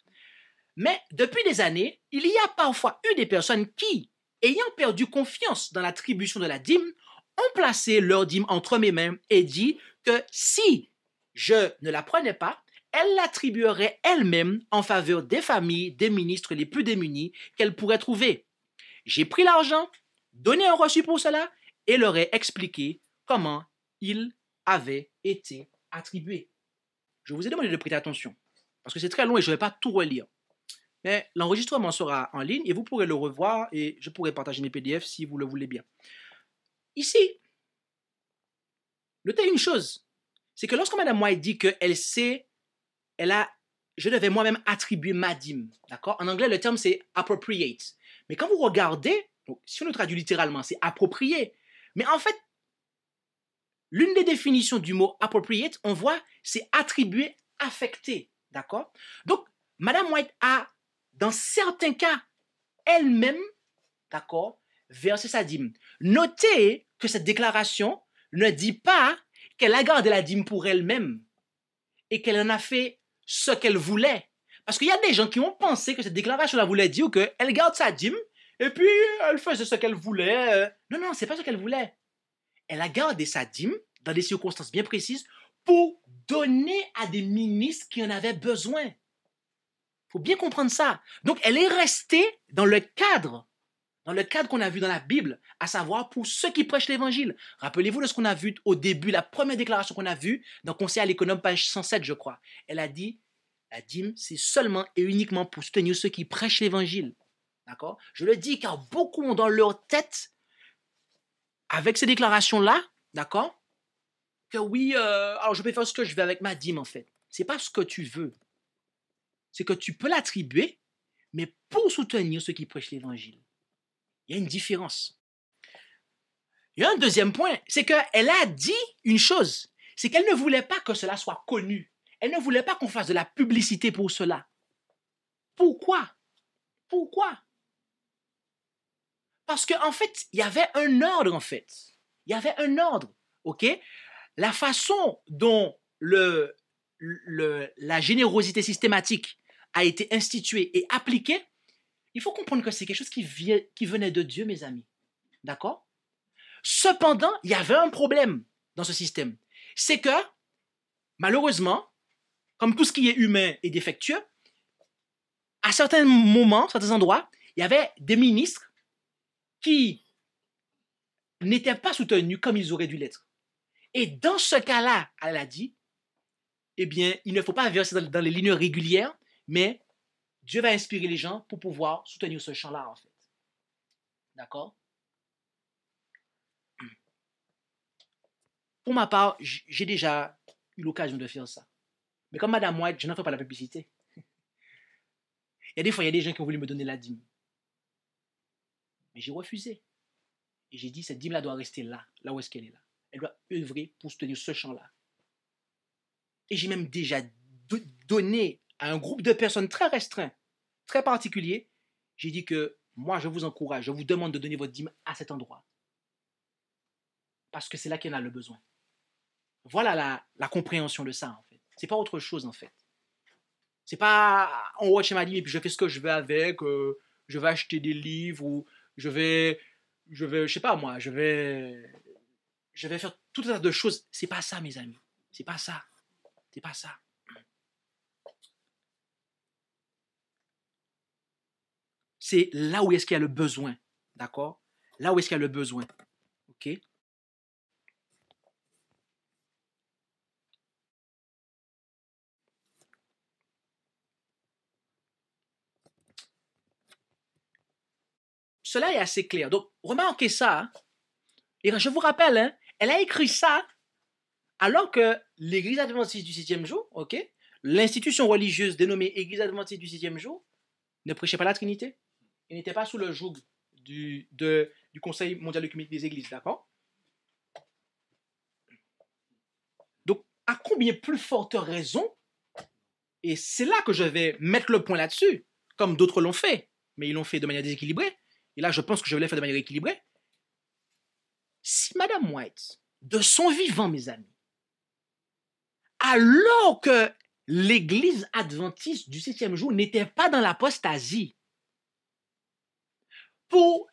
Mais depuis des années, il y a parfois eu des personnes qui, ayant perdu confiance dans l'attribution de la dîme, ont placé leur dîme entre mes mains et dit que si je ne la prenais pas, elle l'attribuerait elle-même en faveur des familles, des ministres les plus démunis qu'elle pourrait trouver. J'ai pris l'argent, donné un reçu pour cela et leur ai expliqué comment il avait été attribuer. Je vous ai demandé de prêter attention, parce que c'est très long et je ne vais pas tout relire. Mais l'enregistrement sera en ligne et vous pourrez le revoir et je pourrai partager mes PDF si vous le voulez bien. Ici, notez une chose, c'est que lorsque Madame White dit qu'elle sait, elle a, je devais moi-même attribuer ma dîme, d'accord En anglais, le terme c'est appropriate. Mais quand vous regardez, si on le traduit littéralement, c'est approprié. Mais en fait, L'une des définitions du mot appropriate, on voit, c'est attribuer, affecter. D'accord Donc, Madame White a, dans certains cas, elle-même, d'accord, versé sa dîme. Notez que cette déclaration ne dit pas qu'elle a gardé la dîme pour elle-même et qu'elle en a fait ce qu'elle voulait. Parce qu'il y a des gens qui ont pensé que cette déclaration la voulait dire qu'elle garde sa dîme et puis elle fait ce qu'elle voulait. Euh. Non, non, c'est pas ce qu'elle voulait elle a gardé sa dîme dans des circonstances bien précises pour donner à des ministres qui en avaient besoin. Il faut bien comprendre ça. Donc, elle est restée dans le cadre, dans le cadre qu'on a vu dans la Bible, à savoir pour ceux qui prêchent l'Évangile. Rappelez-vous de ce qu'on a vu au début, la première déclaration qu'on a vue dans Conseil à l'économe, page 107, je crois. Elle a dit, la dîme, c'est seulement et uniquement pour soutenir ceux qui prêchent l'Évangile. D'accord Je le dis car beaucoup ont dans leur tête avec ces déclarations-là, d'accord Que oui, euh, alors je peux faire ce que je veux avec ma dîme en fait. C'est pas ce que tu veux. C'est que tu peux l'attribuer, mais pour soutenir ceux qui prêchent l'évangile. Il y a une différence. Il y a un deuxième point, c'est qu'elle a dit une chose, c'est qu'elle ne voulait pas que cela soit connu. Elle ne voulait pas qu'on fasse de la publicité pour cela. Pourquoi Pourquoi parce qu'en fait, il y avait un ordre, en fait. Il y avait un ordre, OK La façon dont le, la générosité systématique a été instituée et appliquée, il faut comprendre que c'est quelque chose qui, qui venait de Dieu, mes amis. D'accord Cependant, il y avait un problème dans ce système. C'est que, malheureusement, comme tout ce qui est humain est défectueux, à certains moments, certains endroits, il y avait des ministres qui n'étaient pas soutenus comme ils auraient dû l'être. Et dans ce cas-là, elle a dit, eh bien, il ne faut pas verser dans, les lignes régulières, mais Dieu va inspirer les gens pour pouvoir soutenir ce champ-là, en fait. D'accord Pour ma part, j'ai déjà eu l'occasion de faire ça. Mais comme Madame White, je n'en fais pas la publicité. il y a des fois, il y a des gens qui ont voulu me donner la dîme. Et j'ai refusé. Et j'ai dit, cette dîme-là doit rester là, là où est-ce qu'elle est là. Elle doit œuvrer pour soutenir ce champ-là. Et j'ai même déjà donné à un groupe de personnes très restreint, très particulier, j'ai dit que moi, je vous encourage, je vous demande de donner votre dîme à cet endroit. Parce que c'est là qu'il y en a le besoin. Voilà la, compréhension de ça, en fait. C'est pas autre chose, en fait. C'est pas on watch ma dîme et puis je fais ce que je veux avec, euh, je vais acheter des livres ou je vais, je vais, je sais pas moi, je vais, je vais faire tout un tas de choses. C'est pas ça, mes amis. C'est pas ça. C'est pas ça. C'est là où est-ce qu'il y a le besoin, d'accord Là où est-ce qu'il y a le besoin, ok Cela est assez clair. Donc, remarquez ça. Hein. Et je vous rappelle, hein, elle a écrit ça alors que l'Église adventiste du sixième jour, l'institution religieuse dénommée Église adventiste du sixième jour, ne prêchait pas la Trinité. Elle n'était pas sous le joug du, du Conseil mondial comité des Églises, d'accord Donc, à combien plus forte raison, et c'est là que je vais mettre le point là-dessus, comme d'autres l'ont fait, mais ils l'ont fait de manière déséquilibrée, et là je pense que je le faire de manière équilibrée, si Madame White, de son vivant, mes amis, alors que l'Église adventiste du septième jour n'était pas dans l'apostasie, pour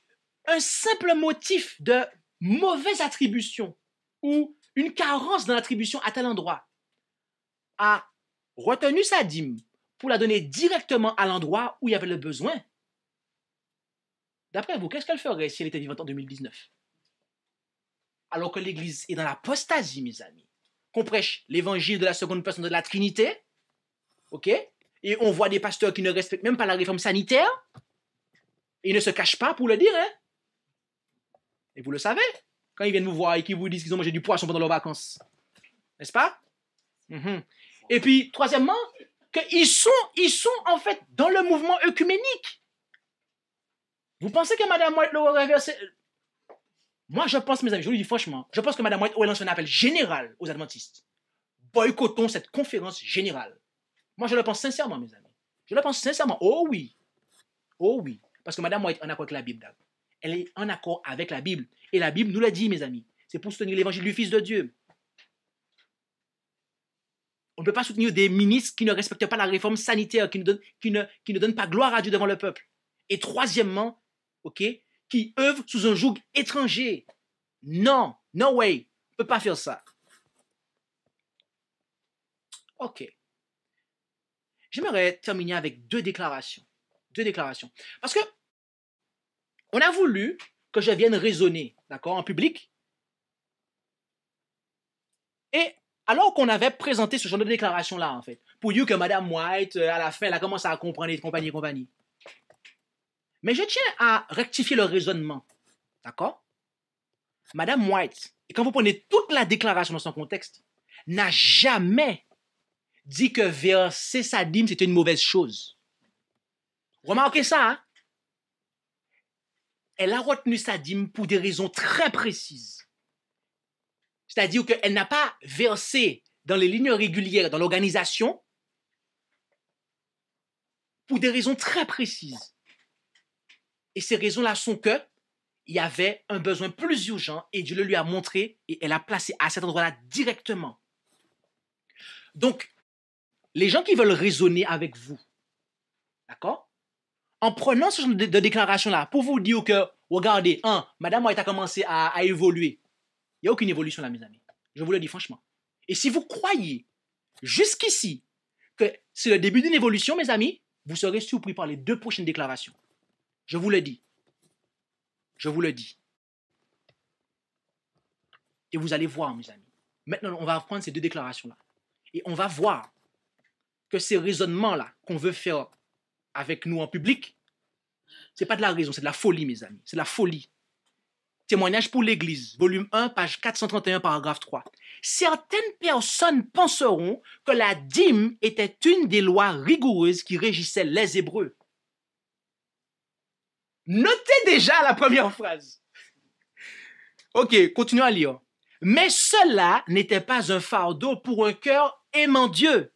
un simple motif de mauvaise attribution ou une carence dans l'attribution à tel endroit, a retenu sa dîme pour la donner directement à l'endroit où il y avait le besoin, D'après vous, qu'est-ce qu'elle ferait si elle était vivante en 2019 Alors que l'Église est dans l'apostasie, mes amis. Qu'on prêche l'évangile de la seconde personne de la Trinité, ok Et on voit des pasteurs qui ne respectent même pas la réforme sanitaire. Et ils ne se cachent pas pour le dire, hein Et vous le savez, quand ils viennent vous voir et qu'ils vous disent qu'ils ont mangé du poisson pendant leurs vacances. N'est-ce pas mhm. Et puis, troisièmement, qu'ils sont, ils sont en fait dans le mouvement œcuménique. Vous pensez que Mme White l'aurait versé... Moi, je pense, mes amis, je vous le dis franchement, je pense que Mme White aurait lancé un appel général aux adventistes. Boycottons cette conférence générale. Moi, je le pense sincèrement, mes amis. Je le pense sincèrement. Oh oui. Oh oui. Parce que Mme White est en accord avec la Bible, Elle est en accord avec la Bible. Et la Bible nous l'a dit, mes amis. C'est pour soutenir l'évangile du Fils de Dieu. On ne peut pas soutenir des ministres qui ne respectent pas la réforme sanitaire, qui ne, donnent, qui ne, qui ne donnent pas gloire à Dieu devant le peuple. Et troisièmement, OK, qui œuvrent sous un joug étranger. Non, no way, on peut pas faire ça. OK. J'aimerais terminer avec deux déclarations. Deux déclarations. Parce que on a voulu que je vienne raisonner, d'accord, en public. Et alors qu'on avait présenté ce genre de déclaration-là, en fait, pour you que Madame White, euh, à la fin, elle a commencé à comprendre et compagnie compagnie. Mais je tiens à rectifier le raisonnement. D'accord Madame White, quand vous prenez toute la déclaration dans son contexte, n'a jamais dit que verser sa dîme, c'était une mauvaise chose. Remarquez ça. Hein? Elle a retenu sa dîme pour des raisons très précises. C'est-à-dire qu'elle n'a pas versé dans les lignes régulières, dans l'organisation, pour des raisons très précises. Et ces raisons-là sont que il y avait un besoin plus urgent et Dieu le lui a montré et elle a placé à cet endroit-là directement. Donc, les gens qui veulent raisonner avec vous, d'accord En prenant ce genre de, déclaration-là, pour vous dire que, regardez, un, Madame White a commencé à, à évoluer. Il n'y a aucune évolution là, mes amis. Je vous le dis franchement. Et si vous croyez jusqu'ici que c'est le début d'une évolution, mes amis, vous serez surpris par les deux prochaines déclarations. Je vous le dis. Je vous le dis. Et vous allez voir, mes amis. Maintenant, on va reprendre ces deux déclarations-là. Et on va voir que ces raisonnements-là qu'on veut faire avec nous en public, n'est pas de la raison, c'est de la folie, mes amis. C'est de la folie. Témoignage pour l'Église, volume 1, page 431, paragraphe 3. Certaines personnes penseront que la dîme était une des lois rigoureuses qui régissaient les Hébreux. Notez déjà la première phrase. OK, continuons à lire. Mais cela n'était pas un fardeau pour un cœur aimant Dieu.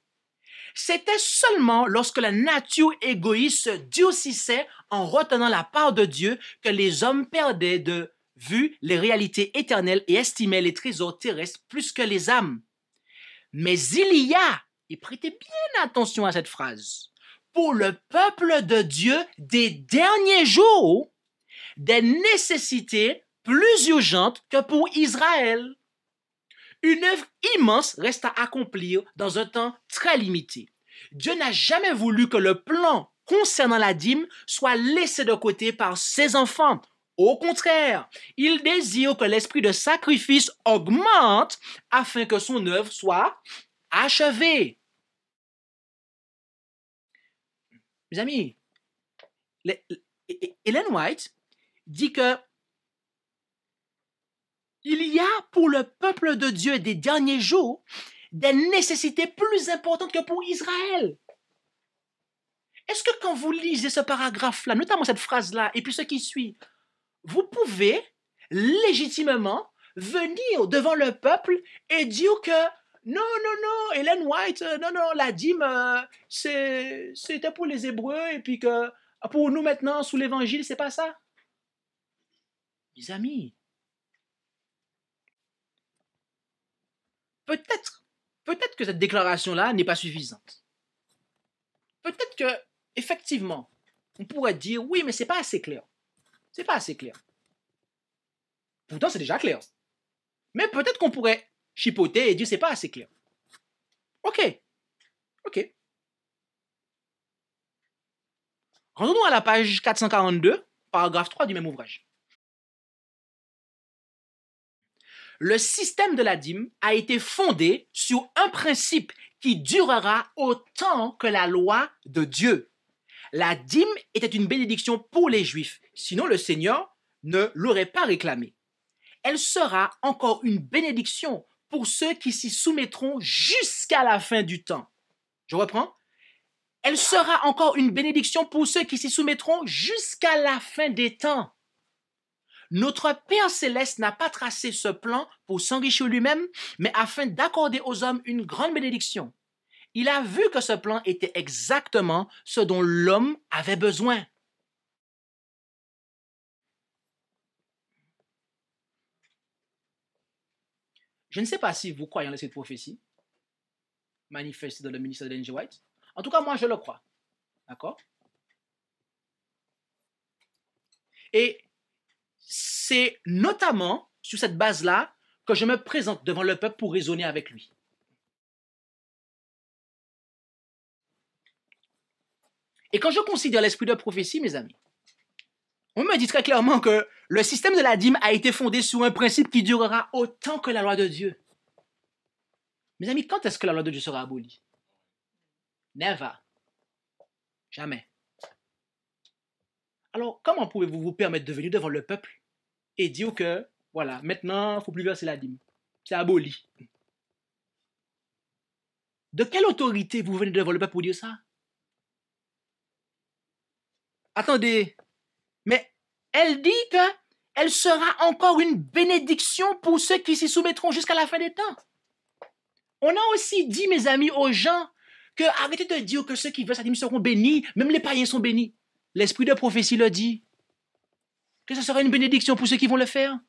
C'était seulement lorsque la nature égoïste se durcissait en retenant la part de Dieu que les hommes perdaient de vue les réalités éternelles et estimaient les trésors terrestres plus que les âmes. Mais il y a, et prêtez bien attention à cette phrase, pour le peuple de Dieu des derniers jours des nécessités plus urgentes que pour Israël. Une œuvre immense reste à accomplir dans un temps très limité. Dieu n'a jamais voulu que le plan concernant la dîme soit laissé de côté par ses enfants. Au contraire, il désire que l'esprit de sacrifice augmente afin que son œuvre soit achevée. Mes amis, Ellen White dit que il y a pour le peuple de Dieu des derniers jours des nécessités plus importantes que pour Israël. Est-ce que quand vous lisez ce paragraphe-là, notamment cette phrase-là, et puis ce qui suit, vous pouvez légitimement venir devant le peuple et dire que non, non, non, Ellen White, euh, non, non, la dîme, euh, c'était pour les Hébreux, et puis que pour nous maintenant, sous l'Évangile, c'est pas ça. Mes amis, peut-être, peut-être que cette déclaration-là n'est pas suffisante. Peut-être que, effectivement, on pourrait dire, oui, mais c'est pas assez clair. C'est pas assez clair. Pourtant, c'est déjà clair. Mais peut-être qu'on pourrait chipoter et dire c'est pas assez clair. Ok. Ok. Rendons-nous à la page 442, paragraphe 3 du même ouvrage. Le système de la dîme a été fondé sur un principe qui durera autant que la loi de Dieu. La dîme était une bénédiction pour les Juifs, sinon le Seigneur ne l'aurait pas réclamée. Elle sera encore une bénédiction pour ceux qui s'y soumettront jusqu'à la fin du temps. Je reprends. Elle sera encore une bénédiction pour ceux qui s'y soumettront jusqu'à la fin des temps. Notre Père céleste n'a pas tracé ce plan pour s'enrichir lui-même, mais afin d'accorder aux hommes une grande bénédiction. Il a vu que ce plan était exactement ce dont l'homme avait besoin. Je ne sais pas si vous croyez en cette prophétie manifestée dans le ministère de White. En tout cas, moi, je le crois. D'accord Et c'est notamment sur cette base-là que je me présente devant le peuple pour raisonner avec lui. Et quand je considère l'esprit de prophétie, mes amis, on me dit très clairement que le système de la dîme a été fondé sur un principe qui durera autant que la loi de Dieu. Mes amis, quand est-ce que la loi de Dieu sera abolie Never. Jamais. Alors, comment pouvez-vous vous permettre de venir devant le peuple et dire que, voilà, maintenant, il ne faut plus verser la dîme C'est aboli. De quelle autorité vous venez devant le peuple pour dire ça Attendez, mais elle dit que elle sera encore une bénédiction pour ceux qui s'y soumettront jusqu'à la fin des temps. On a aussi dit, mes amis, aux gens que arrêtez de dire que ceux qui veulent s'admirer seront bénis, même les païens sont bénis. L'esprit de prophétie le dit. Que ce sera une bénédiction pour ceux qui vont le faire.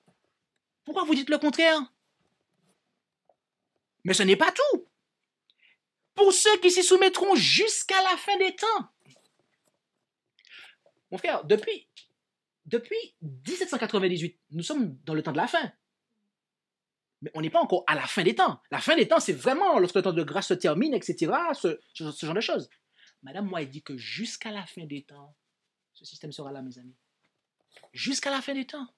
Pourquoi vous dites le contraire Mais ce n'est pas tout. Pour ceux qui s'y soumettront jusqu'à la fin des temps. Mon frère, depuis depuis 1798, nous sommes dans le temps de la fin. Mais on n'est pas encore à la fin des temps. La fin des temps, c'est vraiment lorsque le temps de grâce se termine, etc., ce, genre de choses. Madame moi, elle dit que jusqu'à la fin des temps, ce système sera là, mes amis. Jusqu'à la fin des temps.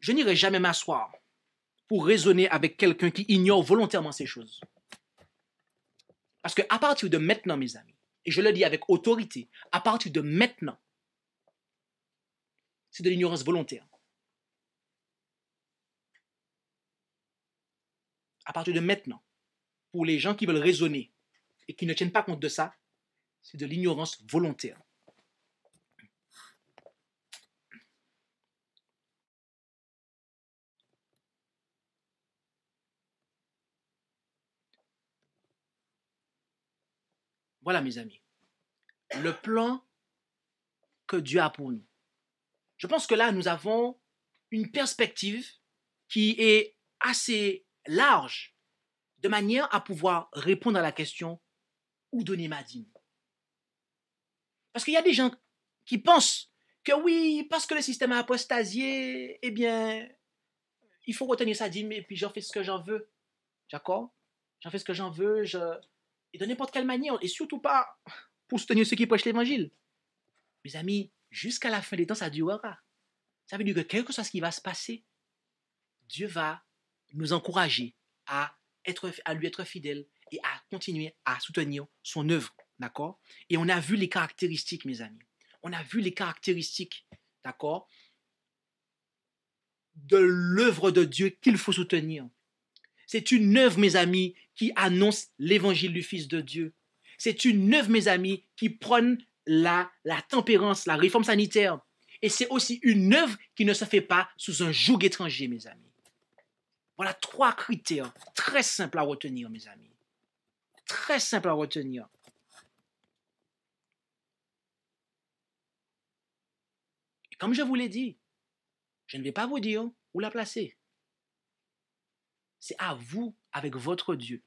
Je n'irai jamais m'asseoir pour raisonner avec quelqu'un qui ignore volontairement ces choses. Parce qu'à partir de maintenant, mes amis, et je le dis avec autorité, à partir de maintenant, c'est de l'ignorance volontaire. À partir de maintenant, pour les gens qui veulent raisonner et qui ne tiennent pas compte de ça, c'est de l'ignorance volontaire. Voilà, mes amis, le plan que Dieu a pour nous. Je pense que là, nous avons une perspective qui est assez large de manière à pouvoir répondre à la question où donner ma dîme. Parce qu'il y a des gens qui pensent que oui, parce que le système a apostasié, eh bien, il faut retenir sa dîme et puis j'en fais ce que j'en veux. D'accord J'en fais ce que j'en veux, je, et de n'importe quelle manière, et surtout pas pour soutenir ceux qui prêchent l'évangile. Mes amis, jusqu'à la fin des temps, ça durera. Ça veut dire que quel que soit ce qui va se passer, Dieu va nous encourager à, être, à lui être fidèle et à continuer à soutenir son œuvre. D'accord Et on a vu les caractéristiques, mes amis. On a vu les caractéristiques, d'accord, de l'œuvre de Dieu qu'il faut soutenir. C'est une œuvre, mes amis, qui annonce l'évangile du Fils de Dieu. C'est une œuvre, mes amis, qui prône la, la tempérance, la réforme sanitaire. Et c'est aussi une œuvre qui ne se fait pas sous un joug étranger, mes amis. Voilà trois critères très simples à retenir, mes amis. Très simples à retenir. Et comme je vous l'ai dit, je ne vais pas vous dire où la placer c'est à vous, avec votre Dieu,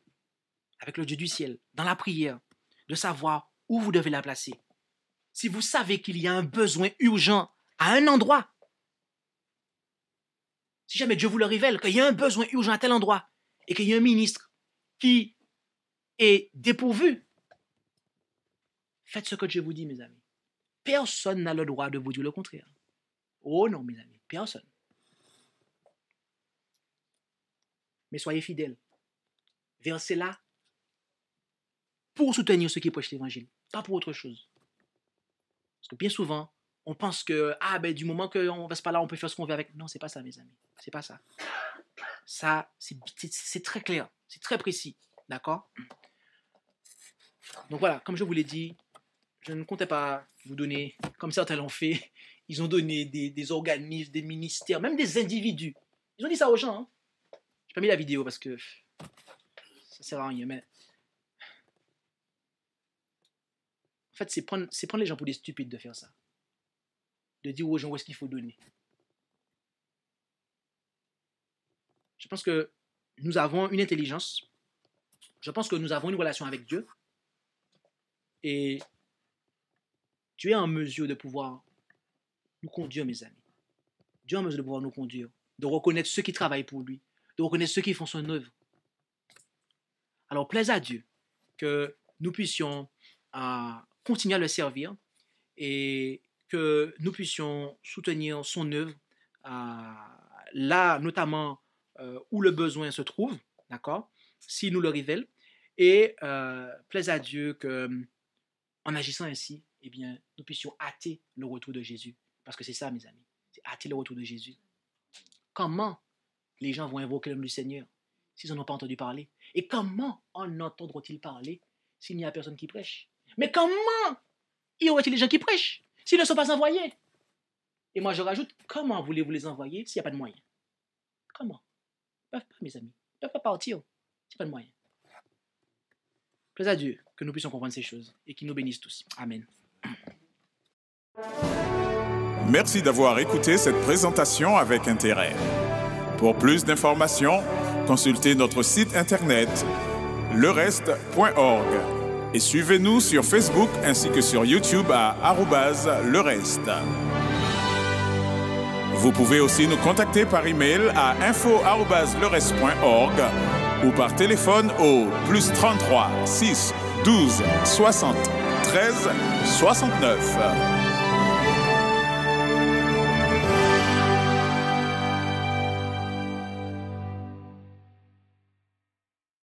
avec le Dieu du ciel, dans la prière, de savoir où vous devez la placer. Si vous savez qu'il y a un besoin urgent à un endroit, si jamais Dieu vous le révèle, qu'il y a un besoin urgent à tel endroit et qu'il y a un ministre qui est dépourvu, faites ce que Dieu vous dit, mes amis. Personne n'a le droit de vous dire le contraire. Oh non, mes amis, personne. mais soyez fidèles. versez là pour soutenir ceux qui prêchent l'évangile, pas pour autre chose. Parce que bien souvent, on pense que, ah ben du moment qu'on reste pas là, on peut faire ce qu'on veut avec. Non, c'est pas ça, mes amis. C'est pas ça. Ça, c'est très clair, c'est très précis. D'accord Donc voilà, comme je vous l'ai dit, je ne comptais pas vous donner, comme certains l'ont fait, ils ont donné des, organismes, des ministères, même des individus. Ils ont dit ça aux gens. Hein pas mis la vidéo parce que ça sert à rien, mais. En fait, c'est prendre, prendre les gens pour des stupides de faire ça. De dire aux gens où est-ce qu'il faut donner. Je pense que nous avons une intelligence. Je pense que nous avons une relation avec Dieu. Et tu es en mesure de pouvoir nous conduire, mes amis. Dieu est en mesure de pouvoir nous conduire, de reconnaître ceux qui travaillent pour lui, de reconnaître ceux qui font son œuvre. Alors, plaise à Dieu que nous puissions continuer à le servir et que nous puissions soutenir son œuvre là, notamment euh, où le besoin se trouve, d'accord, s'il nous le révèle. Et euh, plaise à Dieu que, en agissant ainsi, eh bien, nous puissions hâter le retour de Jésus. Parce que c'est ça, mes amis, c'est hâter le retour de Jésus. Comment les gens vont invoquer l'homme du Seigneur s'ils n'en ont pas entendu parler. Et comment en entendront-ils parler s'il n'y a personne qui prêche Mais comment y aurait il des gens qui prêchent s'ils ne sont pas envoyés Et moi je rajoute, comment voulez-vous les envoyer s'il n'y a pas de moyens Comment Ils ne peuvent pas, mes amis. Ils ne peuvent pas partir s'il n'y a pas de moyens. Plaise à Dieu que nous puissions comprendre ces choses et qu'il nous bénisse tous. Amen. Merci d'avoir écouté cette présentation avec intérêt. Pour plus d'informations, consultez notre site internet lereste.org et suivez-nous sur Facebook ainsi que sur YouTube à le Vous pouvez aussi nous contacter par email à info@lereste.org ou par téléphone au plus 33 6 12 60 13 69.